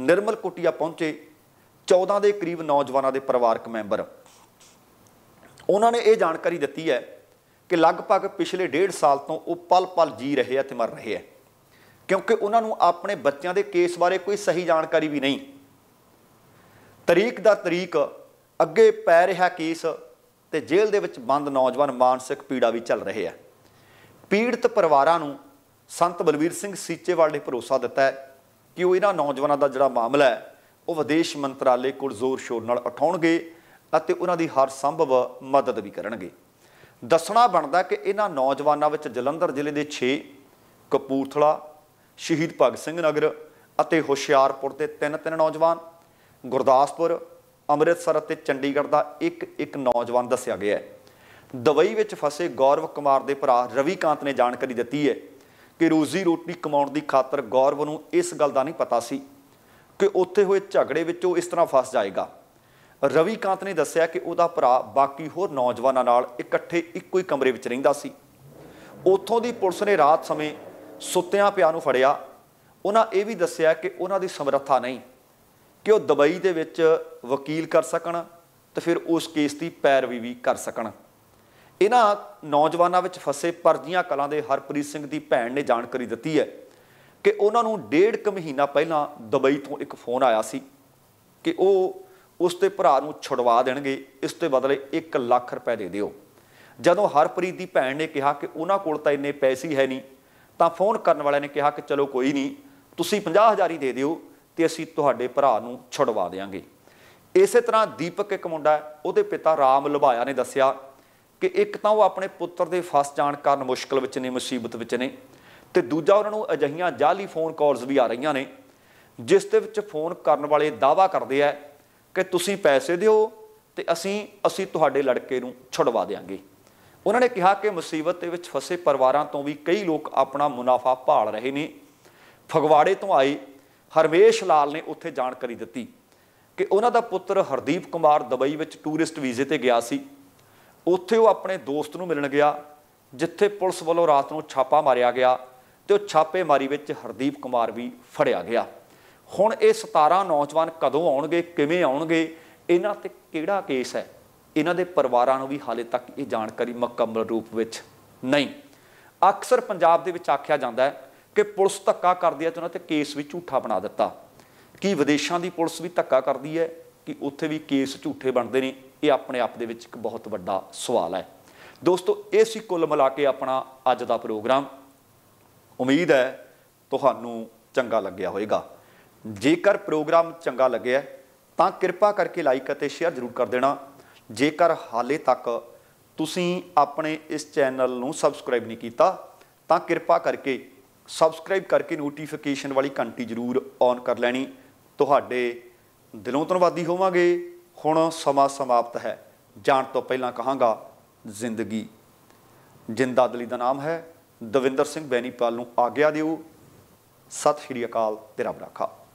ਨਿਰਮਲ ਕੁਟਿਆ ਪਹੁੰਚੇ 14 ਦੇ ਕਰੀਬ ਨੌਜਵਾਨਾਂ ਦੇ ਪਰਿਵਾਰਕ ਮੈਂਬਰ ਉਹਨਾਂ ਨੇ ਇਹ ਜਾਣਕਾਰੀ ਦਿੱਤੀ ਹੈ ਕਿ ਲਗਭਗ ਪਿਛਲੇ ਡੇਢ ਸਾਲ ਤੋਂ ਉਹ ਪਲ-ਪਲ ਜੀ ਰਹੇ ਆ ਤੇ ਮਰ ਰਹੇ ਆ ਕਿਉਂਕਿ ਉਹਨਾਂ ਨੂੰ ਆਪਣੇ ਬੱਚਿਆਂ ਦੇ ਕੇਸ ਬਾਰੇ ਕੋਈ ਸਹੀ ਜਾਣਕਾਰੀ ਵੀ ਨਹੀਂ ਤਰੀਕ ਦਾ ਤਰੀਕ ਅੱਗੇ ਪੈ ਰਿਹਾ ਕੇਸ ਤੇ ਜੇਲ੍ਹ ਦੇ ਵਿੱਚ ਬੰਦ ਨੌਜਵਾਨ ਮਾਨਸਿਕ ਪੀੜਾ ਵੀ ਚੱਲ ਰਹੇ ਆ ਪੀੜਤ ਪਰਿਵਾਰਾਂ ਨੂੰ ਸੰਤ ਬਲਵੀਰ ਸਿੰਘ ਸੀਚੇਵਾਲ ਨੇ ਭਰੋਸਾ ਦਿੱਤਾ ਹੈ ਕਿ ਉਹ ਇਹਨਾਂ ਨੌਜਵਾਨਾਂ ਦਾ ਜਿਹੜਾ ਮਾਮਲਾ ਹੈ ਉਹ ਵਿਦੇਸ਼ ਮੰਤਰਾਲੇ ਕੋਲ ਜ਼ੋਰ ਸ਼ੋਰ ਨਾਲ ਉਠਾਉਣਗੇ ਅਤੇ ਉਹਨਾਂ ਦੀ ਹਰ ਸੰਭਵ ਮਦਦ ਵੀ ਕਰਨਗੇ ਦੱਸਣਾ ਬਣਦਾ ਕਿ ਇਹਨਾਂ ਨੌਜਵਾਨਾਂ ਵਿੱਚ ਜਲੰਧਰ ਜ਼ਿਲ੍ਹੇ ਦੇ 6 ਕਪੂਰਥਲਾ ਸ਼ਹੀਦ ਭਗਤ ਸਿੰਘ ਨਗਰ ਅਤੇ ਹੁਸ਼ਿਆਰਪੁਰ ਦੇ ਤਿੰਨ ਤਿੰਨ ਨੌਜਵਾਨ ਗੁਰਦਾਸਪੁਰ ਅੰਮ੍ਰਿਤਸਰ ਅਤੇ ਚੰਡੀਗੜ੍ਹ ਦਾ ਇੱਕ ਇੱਕ ਨੌਜਵਾਨ ਦੱਸਿਆ ਗਿਆ ਹੈ ਦੁਬਈ ਵਿੱਚ ਫਸੇ ਗੌਰਵ ਕੁਮਾਰ ਦੇ ਭਰਾ ਰਵੀ ਕਾਂਤ ਨੇ ਜਾਣਕਾਰੀ ਦਿੱਤੀ ਹੈ ਕਿ ਰੋਜ਼ੀ ਰੋਟੀ ਕਮਾਉਣ ਦੀ ਖਾਤਰ ਗੌਰਵ ਨੂੰ ਇਸ ਗੱਲ ਦਾ ਨਹੀਂ ਪਤਾ ਸੀ ਕਿ ਉੱਥੇ ਹੋਏ ਝਗੜੇ ਵਿੱਚ ਉਹ ਇਸ ਤਰ੍ਹਾਂ ਫਸ ਜਾਏਗਾ ਰਵੀ ਕਾਂਤ ਨੇ ਦੱਸਿਆ ਕਿ ਉਹਦਾ ਭਰਾ ਬਾਕੀ ਹੋਰ ਨੌਜਵਾਨਾਂ ਨਾਲ ਇਕੱਠੇ ਇੱਕੋ ਹੀ ਕਮਰੇ ਵਿੱਚ ਰਹਿੰਦਾ ਸੀ ਉੱਥੋਂ ਦੀ ਪੁਲਿਸ ਨੇ ਰਾਤ ਸਮੇਂ ਸੁੱਤਿਆਂ ਪਿਆ ਨੂੰ ਫੜਿਆ ਉਹਨਾਂ ਇਹ ਵੀ ਦੱਸਿਆ ਕਿ ਉਹਨਾਂ ਦੀ ਸਮਰੱਥਾ ਨਹੀਂ ਕਿ ਉਹ ਦੁਬਈ ਦੇ ਵਿੱਚ ਵਕੀਲ ਕਰ ਸਕਣ ਤੇ ਫਿਰ ਉਸ ਕੇਸ ਦੀ ਪੈਰਵੀ ਵੀ ਕਰ ਸਕਣ ਇਹਨਾਂ ਨੌਜਵਾਨਾਂ ਵਿੱਚ ਫਸੇ ਪਰਜੀਆਂ ਕਲਾਂ ਦੇ ਹਰਪ੍ਰੀਤ ਸਿੰਘ ਦੀ ਭੈਣ ਨੇ ਜਾਣਕਾਰੀ ਦਿੱਤੀ ਹੈ ਕਿ ਉਹਨਾਂ ਨੂੰ ਡੇਢ ਕੁ ਮਹੀਨਾ ਪਹਿਲਾਂ ਦੁਬਈ ਤੋਂ ਇੱਕ ਫੋਨ ਆਇਆ ਸੀ ਕਿ ਉਹ ਉਸ ਤੇ ਭਰਾ ਨੂੰ ਛੁਡਵਾ ਦੇਣਗੇ ਇਸ ਤੇ ਬਦਲੇ 1 ਲੱਖ ਰੁਪਏ ਦੇ ਦਿਓ ਜਦੋਂ ਹਰਪ੍ਰੀਤ ਦੀ ਭੈਣ ਨੇ ਕਿਹਾ ਕਿ ਉਹਨਾਂ ਕੋਲ ਤਾਂ ਇੰਨੇ ਪੈਸੇ ਹੈ ਨਹੀਂ ਤਾਂ ਫੋਨ ਕਰਨ ਵਾਲਿਆਂ ਨੇ ਕਿਹਾ ਕਿ ਚਲੋ ਕੋਈ ਨਹੀਂ ਤੁਸੀਂ 50000 ਹੀ ਦੇ ਦਿਓ ਤੇ ਅਸੀਂ ਤੁਹਾਡੇ ਭਰਾ ਨੂੰ ਛੁਡਵਾ ਦੇਵਾਂਗੇ ਇਸੇ ਤਰ੍ਹਾਂ ਦੀਪਕ ਇੱਕ ਮੁੰਡਾ ਉਹਦੇ ਪਿਤਾ ਰਾਮ ਲੁਭਾਇਆ ਨੇ ਦੱਸਿਆ ਕਿ ਇੱਕ ਤਾਂ ਉਹ ਆਪਣੇ ਪੁੱਤਰ ਦੇ ਫਸ ਜਾਣ ਕਾਰਨ ਮੁਸ਼ਕਲ ਵਿੱਚ ਨੇ ਮੁਸੀਬਤ ਵਿੱਚ ਨੇ ਤੇ ਦੂਜਾ ਉਹਨਾਂ ਨੂੰ ਅਜਹੀਆਂ ਜਾਲੀ ਫੋਨ ਕਾਲਸ ਵੀ ਆ ਰਹੀਆਂ ਨੇ ਜਿਸ ਦੇ ਵਿੱਚ ਫੋਨ ਕਰਨ ਵਾਲੇ ਦਾਵਾ ਕਰਦੇ ਆ ਕਿ ਤੁਸੀਂ ਪੈਸੇ ਦਿਓ ਤੇ ਅਸੀਂ ਅਸੀਂ ਤੁਹਾਡੇ ਲੜਕੇ ਨੂੰ ਛੁਡਵਾ ਦੇਾਂਗੇ ਉਹਨਾਂ ਨੇ ਕਿਹਾ ਕਿ ਮੁਸੀਬਤ ਦੇ ਵਿੱਚ ਫਸੇ ਪਰਿਵਾਰਾਂ ਤੋਂ ਵੀ ਕਈ ਲੋਕ ਆਪਣਾ ਮੁਨਾਫਾ ਭਾਲ ਰਹੇ ਨੇ ਫਗਵਾੜੇ ਤੋਂ ਆਏ ਹਰਮੇਸ਼ ਲਾਲ ਨੇ ਉੱਥੇ ਜਾਣਕਾਰੀ ਦਿੱਤੀ ਕਿ ਉਹਨਾਂ ਦਾ ਪੁੱਤਰ ਹਰਦੀਪ ਕੁਮਾਰ ਦੁਬਈ ਵਿੱਚ ਟੂਰਿਸਟ ਵੀਜ਼ੇ ਤੇ ਗਿਆ ਸੀ ਉੱਥੇ ਉਹ ਆਪਣੇ ਦੋਸਤ ਨੂੰ ਮਿਲਣ ਗਿਆ ਜਿੱਥੇ ਪੁਲਿਸ ਵੱਲੋਂ ਰਾਤ ਨੂੰ ਛਾਪਾ ਮਾਰਿਆ ਗਿਆ ਤੇ ਉਹ ਛਾਪੇ ਮਾਰੀ ਵਿੱਚ ਹਰਦੀਪ ਕੁਮਾਰ ਵੀ ਫੜਿਆ ਗਿਆ ਹੁਣ ਇਹ 17 ਨੌਜਵਾਨ ਕਦੋਂ ਆਉਣਗੇ ਕਿਵੇਂ ਆਉਣਗੇ ਇਹਨਾਂ ਤੇ ਕਿਹੜਾ ਕੇਸ ਹੈ ਇਹਨਾਂ ਦੇ ਪਰਿਵਾਰਾਂ ਨੂੰ ਵੀ ਹਾਲੇ ਤੱਕ ਇਹ ਜਾਣਕਾਰੀ ਮੁਕੰਮਲ ਰੂਪ ਵਿੱਚ ਨਹੀਂ ਅਕਸਰ ਪੰਜਾਬ ਦੇ ਵਿੱਚ ਆਖਿਆ ਜਾਂਦਾ ਹੈ ਕਿ ਪੁਲਿਸ ਧੱਕਾ ਕਰਦੀ ਹੈ ਤੇ ਉਹਨਾਂ ਤੇ ਕੇਸ ਵੀ ਝੂਠਾ ਬਣਾ ਦਿੱਤਾ ਕੀ ਵਿਦੇਸ਼ਾਂ ਦੀ ਪੁਲਿਸ ਵੀ ਧੱਕਾ ਕਰਦੀ ਹੈ ਕਿ ਉੱਥੇ ਵੀ ਕੇਸ ਝੂਠੇ ਬਣਦੇ ਨੇ ਇਹ ਆਪਣੇ ਆਪ ਦੇ ਵਿੱਚ ਇੱਕ ਬਹੁਤ ਵੱਡਾ ਸਵਾਲ ਹੈ ਦੋਸਤੋ ਇਹ ਸੀ ਕੁੱਲ ਮਿਲਾ ਕੇ ਆਪਣਾ ਅੱਜ ਦਾ ਪ੍ਰੋਗਰਾਮ ਉਮੀਦ ਹੈ ਤੁਹਾਨੂੰ ਚੰਗਾ ਲੱਗਿਆ ਹੋਵੇਗਾ ਜੇਕਰ ਪ੍ਰੋਗਰਾਮ ਚੰਗਾ ਲੱਗਿਆ ਤਾਂ ਕਿਰਪਾ ਕਰਕੇ ਲਾਈਕ ਅਤੇ ਸ਼ੇਅਰ ਜ਼ਰੂਰ ਕਰ ਦੇਣਾ ਜੇਕਰ ਹਾਲੇ ਤੱਕ ਤੁਸੀਂ ਆਪਣੇ ਇਸ ਚੈਨਲ ਨੂੰ ਸਬਸਕ੍ਰਾਈਬ ਨਹੀਂ ਕੀਤਾ ਤਾਂ ਕਿਰਪਾ ਕਰਕੇ ਸਬਸਕ੍ਰਾਈਬ ਕਰਕੇ ਨੋਟੀਫਿਕੇਸ਼ਨ ਵਾਲੀ ਘੰਟੀ ਜ਼ਰੂਰ ਔਨ ਕਰ ਲੈਣੀ ਤੁਹਾਡੇ ਦਿਲੋਂ ਧੰਨਵਾਦੀ ਹੋਵਾਂਗੇ ਹੁਣ ਸਮਾਂ ਸਮਾਪਤ ਹੈ ਜਾਣ ਤੋਂ ਪਹਿਲਾਂ ਕਹਾਂਗਾ ਜ਼ਿੰਦਗੀ ਜਿੰਦਾਦਲੀ ਦਾ ਨਾਮ ਹੈ ਦਵਿੰਦਰ ਸਿੰਘ ਬੈਣੀਪਾਲ ਨੂੰ ਆਗਿਆ ਦਿਓ ਸਤਿ ਸ਼੍ਰੀ ਅਕਾਲ ਤੇ ਰੱਬ ਰਾਖਾ